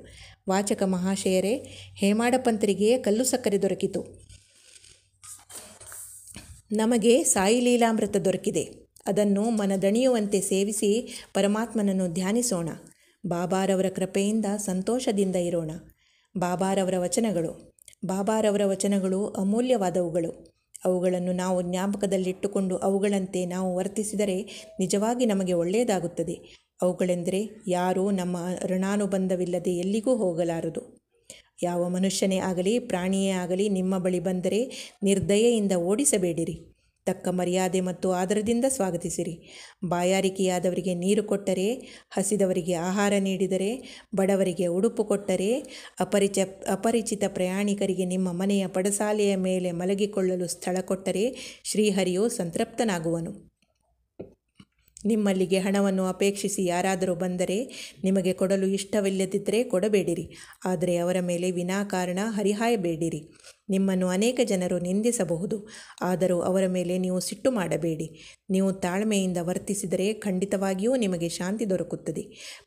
ವಾಚಕ ಮಹಾಶಯರೇ ಹೇಮಾಡಪಂತರಿಗೆ ಕಲ್ಲು ಸಕ್ಕರೆ ದೊರಕಿತು ನಮಗೆ ಸಾಯಿ ಲೀಲಾಮೃತ ದೊರಕಿದೆ ಅದನ್ನು ಮನದಣಿಯುವಂತೆ ಸೇವಿಸಿ ಪರಮಾತ್ಮನನ್ನು ಧ್ಯಾನಿಸೋಣ ಬಾಬಾರವರ ಕೃಪೆಯಿಂದ ಸಂತೋಷದಿಂದ ಇರೋಣ ಬಾಬಾರವರ ವಚನಗಳು ಬಾಬಾರವರ ವಚನಗಳು ಅಮೂಲ್ಯವಾದವುಗಳು ಅವುಗಳನ್ನು ನಾವು ಜ್ಞಾಪಕದಲ್ಲಿಟ್ಟುಕೊಂಡು ಅವುಗಳಂತೆ ನಾವು ವರ್ತಿಸಿದರೆ ನಿಜವಾಗಿ ನಮಗೆ ಒಳ್ಳೆಯದಾಗುತ್ತದೆ ಅವುಗಳೆಂದರೆ ಯಾರೂ ನಮ್ಮ ಋಣಾನುಬಂಧವಿಲ್ಲದೆ ಎಲ್ಲಿಗೂ ಹೋಗಲಾರದು ಯಾವ ಮನುಷ್ಯನೇ ಆಗಲಿ ಪ್ರಾಣಿಯೇ ಆಗಲಿ ನಿಮ್ಮ ಬಳಿ ಬಂದರೆ ನಿರ್ದಯೆಯಿಂದ ಓಡಿಸಬೇಡಿರಿ ತಕ್ಕ ಮರ್ಯಾದೆ ಮತ್ತು ಆದರದಿಂದ ಸ್ವಾಗತಿಸಿರಿ ಬಾಯಾರಿಕೆಯಾದವರಿಗೆ ನೀರು ಕೊಟ್ಟರೆ ಹಸಿದವರಿಗೆ ಆಹಾರ ನೀಡಿದರೆ ಬಡವರಿಗೆ ಉಡುಪು ಕೊಟ್ಟರೆ ಅಪರಿಚ ಅಪರಿಚಿತ ಪ್ರಯಾಣಿಕರಿಗೆ ನಿಮ್ಮ ಮನೆಯ ಪಡಸಾಲೆಯ ಮೇಲೆ ಮಲಗಿಕೊಳ್ಳಲು ಸ್ಥಳ ಕೊಟ್ಟರೆ ಶ್ರೀಹರಿಯು ಸಂತೃಪ್ತನಾಗುವನು ನಿಮ್ಮಲ್ಲಿಗೆ ಹಣವನ್ನು ಅಪೇಕ್ಷಿಸಿ ಯಾರಾದರೂ ಬಂದರೆ ನಿಮಗೆ ಕೊಡಲು ಇಷ್ಟವಿಲ್ಲದಿದ್ದರೆ ಕೊಡಬೇಡಿರಿ ಆದರೆ ಅವರ ಮೇಲೆ ವಿನಾಕಾರಣ ಹರಿಹಾಯಬೇಡಿರಿ ನಿಮ್ಮನ್ನು ಅನೇಕ ಜನರು ನಿಂದಿಸಬಹುದು ಆದರೂ ಅವರ ಮೇಲೆ ನೀವು ಸಿಟ್ಟು ಮಾಡಬೇಡಿ ನೀವು ತಾಳ್ಮೆಯಿಂದ ವರ್ತಿಸಿದರೆ ಖಂಡಿತವಾಗಿಯೂ ನಿಮಗೆ ಶಾಂತಿ ದೊರಕುತ್ತದೆ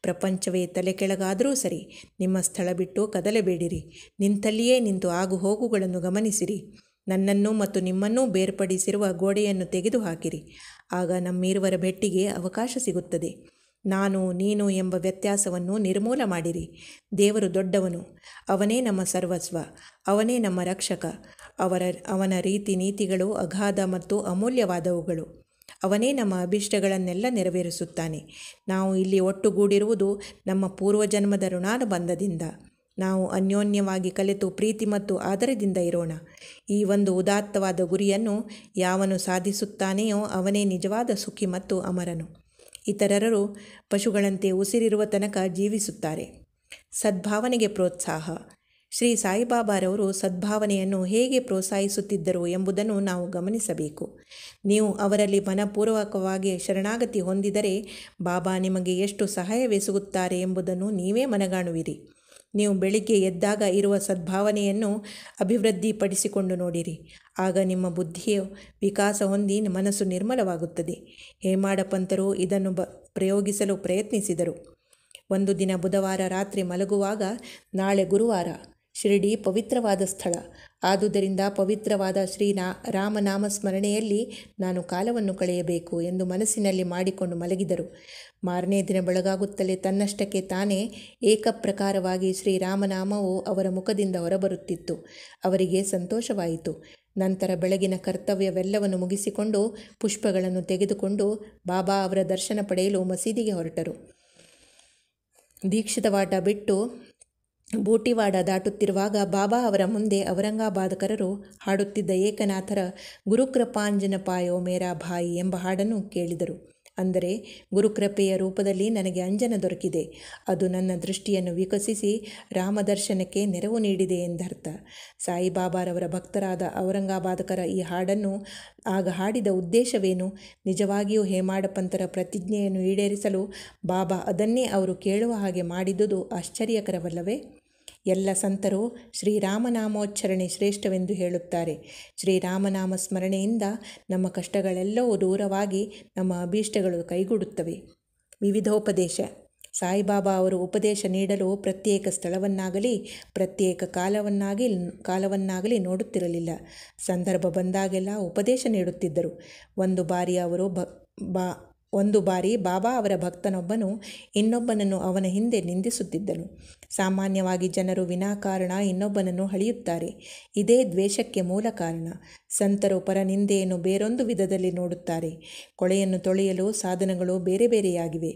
ಪ್ರಪಂಚವೇ ತಲೆ ಕೆಳಗಾದರೂ ಸರಿ ನಿಮ್ಮ ಸ್ಥಳ ಬಿಟ್ಟು ಕದಲಬೇಡಿರಿ ನಿಂತಲ್ಲಿಯೇ ನಿಂತು ಆಗು ಹೋಗುಗಳನ್ನು ಗಮನಿಸಿರಿ ನನ್ನನ್ನು ಮತ್ತು ನಿಮ್ಮನ್ನೂ ಬೇರ್ಪಡಿಸಿರುವ ಗೋಡೆಯನ್ನು ತೆಗೆದು ಹಾಕಿರಿ ಆಗ ನಮ್ಮಿರುವರ ಭೆಟ್ಟಿಗೆ ಅವಕಾಶ ಸಿಗುತ್ತದೆ ನಾನು ನೀನು ಎಂಬ ವ್ಯತ್ಯಾಸವನ್ನು ನಿರ್ಮೂಲ ಮಾಡಿರಿ ದೇವರು ದೊಡ್ಡವನು ಅವನೇ ನಮ್ಮ ಸರ್ವಸ್ವ ಅವನೇ ನಮ್ಮ ರಕ್ಷಕ ಅವರ ಅವನ ರೀತಿ ನೀತಿಗಳು ಅಗಾಧ ಮತ್ತು ಅಮೂಲ್ಯವಾದವುಗಳು ಅವನೇ ನಮ್ಮ ಅಭಿಷ್ಟಗಳನ್ನೆಲ್ಲ ನೆರವೇರಿಸುತ್ತಾನೆ ನಾವು ಇಲ್ಲಿ ಒಟ್ಟುಗೂಡಿರುವುದು ನಮ್ಮ ಪೂರ್ವಜನ್ಮದ ಋಣಾನುಬಂಧದಿಂದ ನಾವು ಅನ್ಯೋನ್ಯವಾಗಿ ಕಲಿತು ಪ್ರೀತಿ ಮತ್ತು ಆದರದಿಂದ ಇರೋಣ ಈ ಒಂದು ಉದಾತ್ತವಾದ ಗುರಿಯನ್ನು ಯಾವನು ಸಾಧಿಸುತ್ತಾನೆಯೋ ಅವನೇ ನಿಜವಾದ ಸುಖಿ ಮತ್ತು ಅಮರನು ಇತರರು ಪಶುಗಳಂತೆ ಉಸಿರಿರುವ ತನಕ ಜೀವಿಸುತ್ತಾರೆ ಸದ್ಭಾವನೆಗೆ ಪ್ರೋತ್ಸಾಹ ಶ್ರೀ ಸಾಯಿಬಾಬಾರವರು ಸದ್ಭಾವನೆಯನ್ನು ಹೇಗೆ ಪ್ರೋತ್ಸಾಹಿಸುತ್ತಿದ್ದರು ಎಂಬುದನ್ನು ನಾವು ಗಮನಿಸಬೇಕು ನೀವು ಅವರಲ್ಲಿ ಮನಪೂರ್ವಕವಾಗಿ ಶರಣಾಗತಿ ಹೊಂದಿದರೆ ಬಾಬಾ ನಿಮಗೆ ಎಷ್ಟು ಸಹಾಯವೆಸಗುತ್ತಾರೆ ಎಂಬುದನ್ನು ನೀವೇ ಮನಗಾಣುವಿರಿ ನೀವು ಬೆಳಿಗ್ಗೆ ಎದ್ದಾಗ ಇರುವ ಸದ್ಭಾವನೆಯನ್ನು ಅಭಿವೃದ್ಧಿಪಡಿಸಿಕೊಂಡು ನೋಡಿರಿ ಆಗ ನಿಮ್ಮ ಬುದ್ಧಿಯ ವಿಕಾಸ ಹೊಂದಿ ಮನಸ್ಸು ನಿರ್ಮಲವಾಗುತ್ತದೆ ಹೇಮಾಡ ಪಂತರು ಇದನ್ನು ಬ ಪ್ರಯೋಗಿಸಲು ಪ್ರಯತ್ನಿಸಿದರು ಒಂದು ದಿನ ಬುಧವಾರ ರಾತ್ರಿ ಮಲಗುವಾಗ ನಾಳೆ ಗುರುವಾರ ಶಿರಡಿ ಪವಿತ್ರವಾದ ಸ್ಥಳ ಆದುದರಿಂದ ಪವಿತ್ರವಾದ ಶ್ರೀನಾ ರಾಮನಾಮ ಸ್ಮರಣೆಯಲ್ಲಿ ನಾನು ಕಾಲವನ್ನು ಕಳೆಯಬೇಕು ಎಂದು ಮನಸ್ಸಿನಲ್ಲಿ ಮಾಡಿಕೊಂಡು ಮಲಗಿದರು ಮಾರನೇ ದಿನ ಬೆಳಗಾಗುತ್ತಲೇ ತನ್ನಷ್ಟಕ್ಕೆ ತಾನೇ ಏಕಪ್ರಕಾರವಾಗಿ ಶ್ರೀರಾಮನಾಮವು ಅವರ ಮುಖದಿಂದ ಹೊರಬರುತ್ತಿತ್ತು ಅವರಿಗೆ ಸಂತೋಷವಾಯಿತು ನಂತರ ಬೆಳಗಿನ ಕರ್ತವ್ಯವೆಲ್ಲವನ್ನು ಮುಗಿಸಿಕೊಂಡು ಪುಷ್ಪಗಳನ್ನು ತೆಗೆದುಕೊಂಡು ಬಾಬಾ ಅವರ ದರ್ಶನ ಪಡೆಯಲು ಮಸೀದಿಗೆ ಹೊರಟರು ದೀಕ್ಷಿತವಾಟ ಬಿಟ್ಟು ಬೂಟಿವಾಡ ದಾಟುತ್ತಿರುವಾಗ ಬಾಬಾ ಅವರ ಮುಂದೆ ಔರಂಗಾಬಾದಕರರು ಹಾಡುತ್ತಿದ್ದ ಏಕನಾಥರ ಗುರುಕೃಪಾಂಜನ ಪಾಯೋ ಮೇರಾ ಭಾಯಿ ಎಂಬ ಹಾಡನ್ನು ಕೇಳಿದರು ಅಂದರೆ ಗುರುಕೃಪೆಯ ರೂಪದಲ್ಲಿ ನನಗೆ ಅಂಜನ ದೊರಕಿದೆ ಅದು ನನ್ನ ದೃಷ್ಟಿಯನ್ನು ವಿಕಸಿಸಿ ರಾಮದರ್ಶನಕ್ಕೆ ನೆರವು ನೀಡಿದೆ ಎಂದರ್ಥ ಸಾಯಿಬಾಬಾರವರ ಭಕ್ತರಾದ ಔರಂಗಾಬಾದಕರ ಈ ಹಾಡನ್ನು ಆಗ ಹಾಡಿದ ಉದ್ದೇಶವೇನು ನಿಜವಾಗಿಯೂ ಹೇಮಾಡಪಂತರ ಪ್ರತಿಜ್ಞೆಯನ್ನು ಈಡೇರಿಸಲು ಬಾಬಾ ಅದನ್ನೇ ಅವರು ಕೇಳುವ ಹಾಗೆ ಮಾಡಿದುದು ಆಶ್ಚರ್ಯಕರವಲ್ಲವೇ ಎಲ್ಲ ಸಂತರು ಶ್ರೀರಾಮನಾಮೋಚ್ಚರಣೆ ಶ್ರೇಷ್ಠವೆಂದು ಹೇಳುತ್ತಾರೆ ಶ್ರೀರಾಮನಾಮ ಸ್ಮರಣೆಯಿಂದ ನಮ್ಮ ಕಷ್ಟಗಳೆಲ್ಲವೂ ದೂರವಾಗಿ ನಮ್ಮ ಅಭೀಷ್ಟಗಳು ಕೈಗೂಡುತ್ತವೆ ವಿವಿಧೋಪದೇಶ ಸಾಯಿಬಾಬಾ ಅವರು ಉಪದೇಶ ನೀಡಲು ಪ್ರತ್ಯೇಕ ಸ್ಥಳವನ್ನಾಗಲಿ ಪ್ರತ್ಯೇಕ ಕಾಲವನ್ನಾಗಿ ಕಾಲವನ್ನಾಗಲಿ ನೋಡುತ್ತಿರಲಿಲ್ಲ ಸಂದರ್ಭ ಬಂದಾಗೆಲ್ಲ ಉಪದೇಶ ನೀಡುತ್ತಿದ್ದರು ಒಂದು ಬಾರಿ ಅವರು ಬ ಬಾ ಒಂದು ಬಾರಿ ಬಾಬಾ ಅವರ ಭಕ್ತನೊಬ್ಬನು ಇನ್ನೊಬ್ಬನನ್ನು ಅವನ ಹಿಂದೆ ನಿಂದಿಸುತ್ತಿದ್ದನು ಸಾಮಾನ್ಯವಾಗಿ ಜನರು ವಿನಾಕಾರಣ ಇನ್ನೊಬ್ಬನನ್ನು ಹಳಿಯುತ್ತಾರೆ ಇದೇ ದ್ವೇಷಕ್ಕೆ ಮೂಲ ಕಾರಣ ಸಂತರು ಪರ ನಿಂದೆಯನ್ನು ಬೇರೊಂದು ವಿಧದಲ್ಲಿ ನೋಡುತ್ತಾರೆ ಕೊಳೆಯನ್ನು ತೊಳೆಯಲು ಸಾಧನಗಳು ಬೇರೆ ಬೇರೆಯಾಗಿವೆ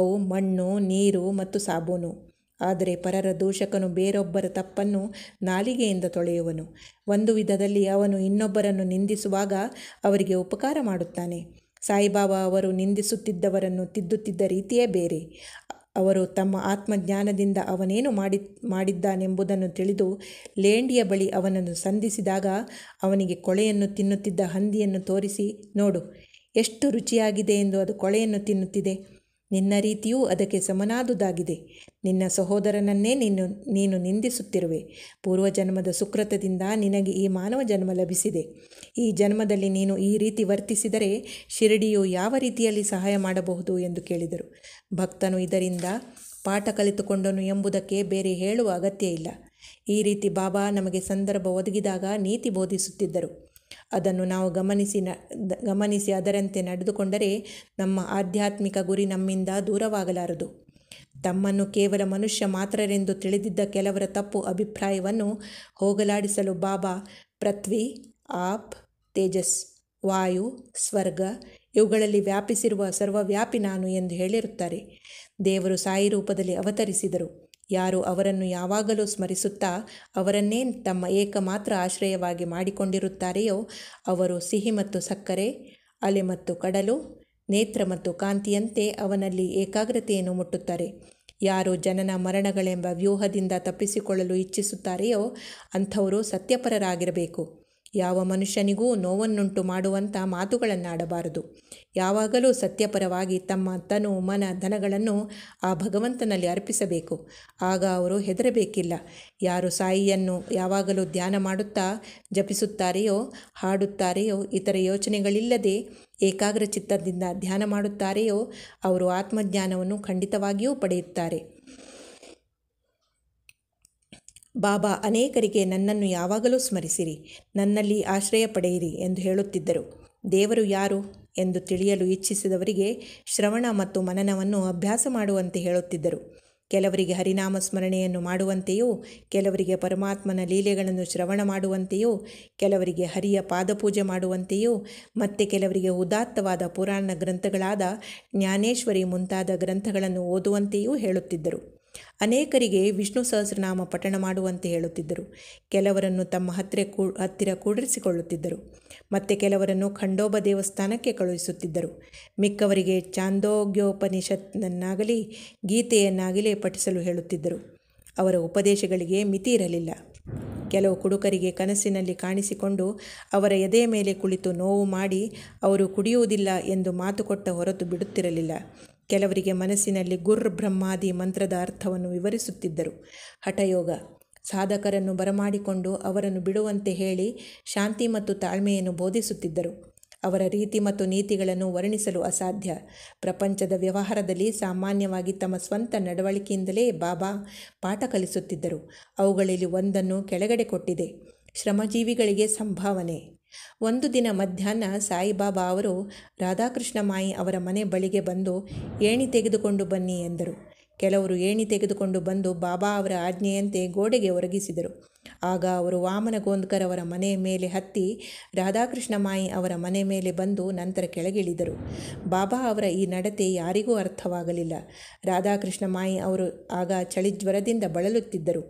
ಅವು ಮಣ್ಣು ನೀರು ಮತ್ತು ಸಾಬೂನು ಆದರೆ ಪರರ ದೂಷಕನು ಬೇರೊಬ್ಬರ ತಪ್ಪನ್ನು ನಾಲಿಗೆಯಿಂದ ತೊಳೆಯುವನು ಒಂದು ವಿಧದಲ್ಲಿ ಅವನು ಇನ್ನೊಬ್ಬರನ್ನು ನಿಂದಿಸುವಾಗ ಅವರಿಗೆ ಉಪಕಾರ ಮಾಡುತ್ತಾನೆ ಸಾಯಿಬಾಬಾ ಅವರು ನಿಂದಿಸುತ್ತಿದ್ದವರನ್ನು ತಿದ್ದುತ್ತಿದ್ದ ರೀತಿಯೇ ಬೇರೆ ಅವರು ತಮ್ಮ ಆತ್ಮಜ್ಞಾನದಿಂದ ಅವನೇನು ಮಾಡಿ ಮಾಡಿದ್ದಾನೆಂಬುದನ್ನು ತಿಳಿದು ಲೇಂಡಿಯ ಬಳಿ ಅವನನ್ನು ಸಂಧಿಸಿದಾಗ ಅವನಿಗೆ ಕೊಳೆಯನ್ನು ತಿನ್ನುತ್ತಿದ್ದ ಹಂದಿಯನ್ನು ತೋರಿಸಿ ನೋಡು ಎಷ್ಟು ರುಚಿಯಾಗಿದೆ ಎಂದು ಅದು ಕೊಳೆಯನ್ನು ತಿನ್ನುತ್ತಿದೆ ನಿನ್ನ ರೀತಿಯೂ ಅದಕ್ಕೆ ಸಮನಾದುದಾಗಿದೆ ನಿನ್ನ ಸಹೋದರನನ್ನೇ ನೀನು ನೀನು ನಿಂದಿಸುತ್ತಿರುವೆ ಪೂರ್ವಜನ್ಮದ ಸುಕೃತದಿಂದ ನಿನಗೆ ಈ ಮಾನವ ಜನ್ಮ ಲಭಿಸಿದೆ ಈ ಜನ್ಮದಲ್ಲಿ ನೀನು ಈ ರೀತಿ ವರ್ತಿಸಿದರೆ ಶಿರಡಿಯು ಯಾವ ರೀತಿಯಲ್ಲಿ ಸಹಾಯ ಮಾಡಬಹುದು ಎಂದು ಕೇಳಿದರು ಭಕ್ತನು ಇದರಿಂದ ಪಾಠ ಕಲಿತುಕೊಂಡನು ಎಂಬುದಕ್ಕೆ ಬೇರೆ ಹೇಳುವ ಅಗತ್ಯ ಇಲ್ಲ ಈ ರೀತಿ ಬಾಬಾ ನಮಗೆ ಸಂದರ್ಭ ಒದಗಿದಾಗ ನೀತಿ ಬೋಧಿಸುತ್ತಿದ್ದರು ಅದನ್ನು ನಾವು ಗಮನಿಸಿ ನ ಗಮನಿಸಿ ಅದರಂತೆ ನಡೆದುಕೊಂಡರೆ ನಮ್ಮ ಆಧ್ಯಾತ್ಮಿಕ ಗುರಿ ನಮ್ಮಿಂದ ದೂರವಾಗಲಾರದು ತಮ್ಮನ್ನು ಕೇವಲ ಮನುಷ್ಯ ಮಾತ್ರರೆಂದು ತಿಳಿದಿದ್ದ ಕೆಲವರ ತಪ್ಪು ಅಭಿಪ್ರಾಯವನ್ನು ಹೋಗಲಾಡಿಸಲು ಬಾಬಾ ಪೃಥ್ವಿ ಆಪ್ ತೇಜಸ್ ವಾಯು ಸ್ವರ್ಗ ಇವುಗಳಲ್ಲಿ ವ್ಯಾಪಿಸಿರುವ ಸರ್ವವ್ಯಾಪಿ ನಾನು ಎಂದು ಹೇಳಿರುತ್ತಾರೆ ದೇವರು ಸಾಯಿ ರೂಪದಲ್ಲಿ ಅವತರಿಸಿದರು ಯಾರು ಅವರನ್ನು ಯಾವಾಗಲೂ ಸ್ಮರಿಸುತ್ತಾ ಅವರನ್ನೇ ತಮ್ಮ ಏಕಮಾತ್ರ ಆಶ್ರಯವಾಗಿ ಮಾಡಿಕೊಂಡಿರುತ್ತಾರೆಯೋ ಅವರು ಸಿಹಿ ಮತ್ತು ಸಕ್ಕರೆ ಅಲೆ ಮತ್ತು ಕಡಲು ನೇತ್ರ ಮತ್ತು ಕಾಂತಿಯಂತೆ ಅವನಲ್ಲಿ ಏಕಾಗ್ರತೆಯನ್ನು ಮುಟ್ಟುತ್ತಾರೆ ಯಾರು ಜನನ ಮರಣಗಳೆಂಬ ವ್ಯೂಹದಿಂದ ತಪ್ಪಿಸಿಕೊಳ್ಳಲು ಇಚ್ಛಿಸುತ್ತಾರೆಯೋ ಅಂಥವರು ಸತ್ಯಪರರಾಗಿರಬೇಕು ಯಾವ ಮನುಷ್ಯನಿಗೂ ನೋವನ್ನುಂಟು ಮಾಡುವಂಥ ಮಾತುಗಳನ್ನಾಡಬಾರದು ಯಾವಾಗಲೂ ಸತ್ಯಪರವಾಗಿ ತಮ್ಮ ತನು ಮನ ಧನಗಳನ್ನು ಆ ಭಗವಂತನಲ್ಲಿ ಅರ್ಪಿಸಬೇಕು ಆಗ ಅವರು ಹೆದರಬೇಕಿಲ್ಲ ಯಾರು ಸಾಯಿಯನ್ನು ಯಾವಾಗಲೂ ಧ್ಯಾನ ಮಾಡುತ್ತಾ ಜಪಿಸುತ್ತಾರೆಯೋ ಹಾಡುತ್ತಾರೆಯೋ ಇತರ ಯೋಚನೆಗಳಿಲ್ಲದೆ ಏಕಾಗ್ರ ಚಿತ್ತದಿಂದ ಧ್ಯಾನ ಮಾಡುತ್ತಾರೆಯೋ ಅವರು ಆತ್ಮಜ್ಞಾನವನ್ನು ಖಂಡಿತವಾಗಿಯೂ ಪಡೆಯುತ್ತಾರೆ ಬಾಬಾ ಅನೇಕರಿಗೆ ನನ್ನನ್ನು ಯಾವಾಗಲೂ ಸ್ಮರಿಸಿರಿ ನನ್ನಲ್ಲಿ ಆಶ್ರಯ ಪಡೆಯಿರಿ ಎಂದು ಹೇಳುತ್ತಿದ್ದರು ದೇವರು ಯಾರು ಎಂದು ತಿಳಿಯಲು ಇಚ್ಛಿಸಿದವರಿಗೆ ಶ್ರವಣ ಮತ್ತು ಮನನವನ್ನು ಅಭ್ಯಾಸ ಮಾಡುವಂತೆ ಹೇಳುತ್ತಿದ್ದರು ಕೆಲವರಿಗೆ ಹರಿನಾಮ ಸ್ಮರಣೆಯನ್ನು ಮಾಡುವಂತೆಯೂ ಕೆಲವರಿಗೆ ಪರಮಾತ್ಮನ ಲೀಲೆಗಳನ್ನು ಶ್ರವಣ ಮಾಡುವಂತೆಯೂ ಕೆಲವರಿಗೆ ಹರಿಯ ಪಾದಪೂಜೆ ಮಾಡುವಂತೆಯೂ ಮತ್ತೆ ಕೆಲವರಿಗೆ ಉದಾತ್ತವಾದ ಪುರಾಣ ಗ್ರಂಥಗಳಾದ ಜ್ಞಾನೇಶ್ವರಿ ಮುಂತಾದ ಗ್ರಂಥಗಳನ್ನು ಓದುವಂತೆಯೂ ಹೇಳುತ್ತಿದ್ದರು ಅನೇಕರಿಗೆ ವಿಷ್ಣು ಸಹಸ್ರನಾಮ ಪಠಣ ಮಾಡುವಂತೆ ಹೇಳುತ್ತಿದ್ದರು ಕೆಲವರನ್ನು ತಮ್ಮ ಹತ್ತಿರ ಕೂ ಹತ್ತಿರ ಕೂಡರಿಸಿಕೊಳ್ಳುತ್ತಿದ್ದರು ಮತ್ತೆ ಕೆಲವರನ್ನು ಖಂಡೋಬ ದೇವಸ್ಥಾನಕ್ಕೆ ಕಳುಹಿಸುತ್ತಿದ್ದರು ಮಿಕ್ಕವರಿಗೆ ಚಾಂದೋಗ್ಯೋಪನಿಷತ್ನನ್ನಾಗಲಿ ಗೀತೆಯನ್ನಾಗಲೇ ಪಠಿಸಲು ಹೇಳುತ್ತಿದ್ದರು ಅವರ ಉಪದೇಶಗಳಿಗೆ ಮಿತಿ ಇರಲಿಲ್ಲ ಕೆಲವು ಕುಡುಕರಿಗೆ ಕನಸಿನಲ್ಲಿ ಕಾಣಿಸಿಕೊಂಡು ಅವರ ಎದೆ ಮೇಲೆ ಕುಳಿತು ನೋವು ಮಾಡಿ ಅವರು ಕುಡಿಯುವುದಿಲ್ಲ ಎಂದು ಮಾತು ಕೊಟ್ಟ ಹೊರತು ಬಿಡುತ್ತಿರಲಿಲ್ಲ ಕೆಲವರಿಗೆ ಮನಸ್ಸಿನಲ್ಲಿ ಗುರ್ ಬ್ರಹ್ಮಾದಿ ಮಂತ್ರದ ಅರ್ಥವನ್ನು ವಿವರಿಸುತ್ತಿದ್ದರು ಹಠಯೋಗ ಸಾಧಕರನ್ನು ಬರಮಾಡಿಕೊಂಡು ಅವರನ್ನು ಬಿಡುವಂತೆ ಹೇಳಿ ಶಾಂತಿ ಮತ್ತು ತಾಳ್ಮೆಯನ್ನು ಬೋಧಿಸುತ್ತಿದ್ದರು ಅವರ ರೀತಿ ಮತ್ತು ನೀತಿಗಳನ್ನು ವರ್ಣಿಸಲು ಅಸಾಧ್ಯ ಪ್ರಪಂಚದ ವ್ಯವಹಾರದಲ್ಲಿ ಸಾಮಾನ್ಯವಾಗಿ ತಮ್ಮ ಸ್ವಂತ ನಡವಳಿಕೆಯಿಂದಲೇ ಬಾಬಾ ಪಾಠ ಕಲಿಸುತ್ತಿದ್ದರು ಅವುಗಳಲ್ಲಿ ಒಂದನ್ನು ಕೆಳಗಡೆ ಕೊಟ್ಟಿದೆ ಶ್ರಮಜೀವಿಗಳಿಗೆ ಸಂಭಾವನೆ ಒಂದು ದಿನ ಮಧ್ಯಾಹ್ನ ಸಾಯಿಬಾಬಾ ಅವರು ರಾಧಾಕೃಷ್ಣ ಮಾಯಿ ಅವರ ಮನೆ ಬಳಿಗೆ ಬಂದು ಏಣಿ ತೆಗೆದುಕೊಂಡು ಬನ್ನಿ ಎಂದರು ಕೆಲವರು ಏಣಿ ತೆಗೆದುಕೊಂಡು ಬಂದು ಬಾಬಾ ಅವರ ಆಜ್ಞೆಯಂತೆ ಗೋಡೆಗೆ ಒರಗಿಸಿದರು ಆಗ ಅವರು ವಾಮನ ಗೋಂದ್ಕರ್ ಅವರ ಮನೆ ಮೇಲೆ ಹತ್ತಿ ರಾಧಾಕೃಷ್ಣ ಮಾಯಿ ಅವರ ಮನೆ ಮೇಲೆ ಬಂದು ನಂತರ ಕೆಳಗಿಳಿದರು ಬಾಬಾ ಅವರ ಈ ನಡತೆ ಯಾರಿಗೂ ಅರ್ಥವಾಗಲಿಲ್ಲ ರಾಧಾಕೃಷ್ಣ ಮಾಯಿ ಅವರು ಆಗ ಚಳಿ ಜ್ವರದಿಂದ ಬಳಲುತ್ತಿದ್ದರು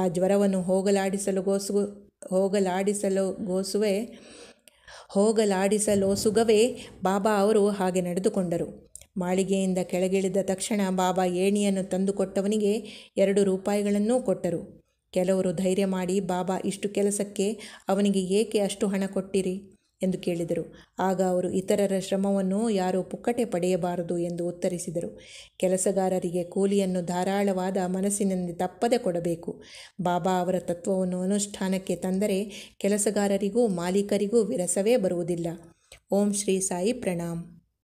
ಆ ಜ್ವರವನ್ನು ಹೋಗಲಾಡಿಸಲು ಹೋಗಲಾಡಿಸಲು ಗೋಸುವೆ ಹೋಗಲಾಡಿಸಲು ಸುಗವೇ ಬಾಬಾ ಅವರು ಹಾಗೆ ನಡೆದುಕೊಂಡರು ಮಾಳಿಗೆಯಿಂದ ಕೆಳಗಿಳಿದ ತಕ್ಷಣ ಬಾಬಾ ಏಣಿಯನ್ನು ತಂದುಕೊಟ್ಟವನಿಗೆ ಎರಡು ರೂಪಾಯಿಗಳನ್ನೂ ಕೊಟ್ಟರು ಕೆಲವರು ಧೈರ್ಯ ಮಾಡಿ ಬಾಬಾ ಇಷ್ಟು ಕೆಲಸಕ್ಕೆ ಅವನಿಗೆ ಏಕೆ ಅಷ್ಟು ಹಣ ಕೊಟ್ಟಿರಿ ಎಂದು ಕೇಳಿದರು ಆಗ ಅವರು ಇತರರ ಶ್ರಮವನ್ನು ಯಾರೂ ಪುಕ್ಕಟೆ ಪಡೆಯಬಾರದು ಎಂದು ಉತ್ತರಿಸಿದರು ಕೆಲಸಗಾರರಿಗೆ ಕೂಲಿಯನ್ನು ಧಾರಾಳವಾದ ಮನಸ್ಸಿನಲ್ಲಿ ತಪ್ಪದೆ ಕೊಡಬೇಕು ಬಾಬಾ ಅವರ ತತ್ವವನ್ನು ಅನುಷ್ಠಾನಕ್ಕೆ ತಂದರೆ ಕೆಲಸಗಾರರಿಗೂ ಮಾಲೀಕರಿಗೂ ವಿರಸವೇ ಬರುವುದಿಲ್ಲ ಓಂ ಶ್ರೀ ಸಾಯಿ ಪ್ರಣಾಮ್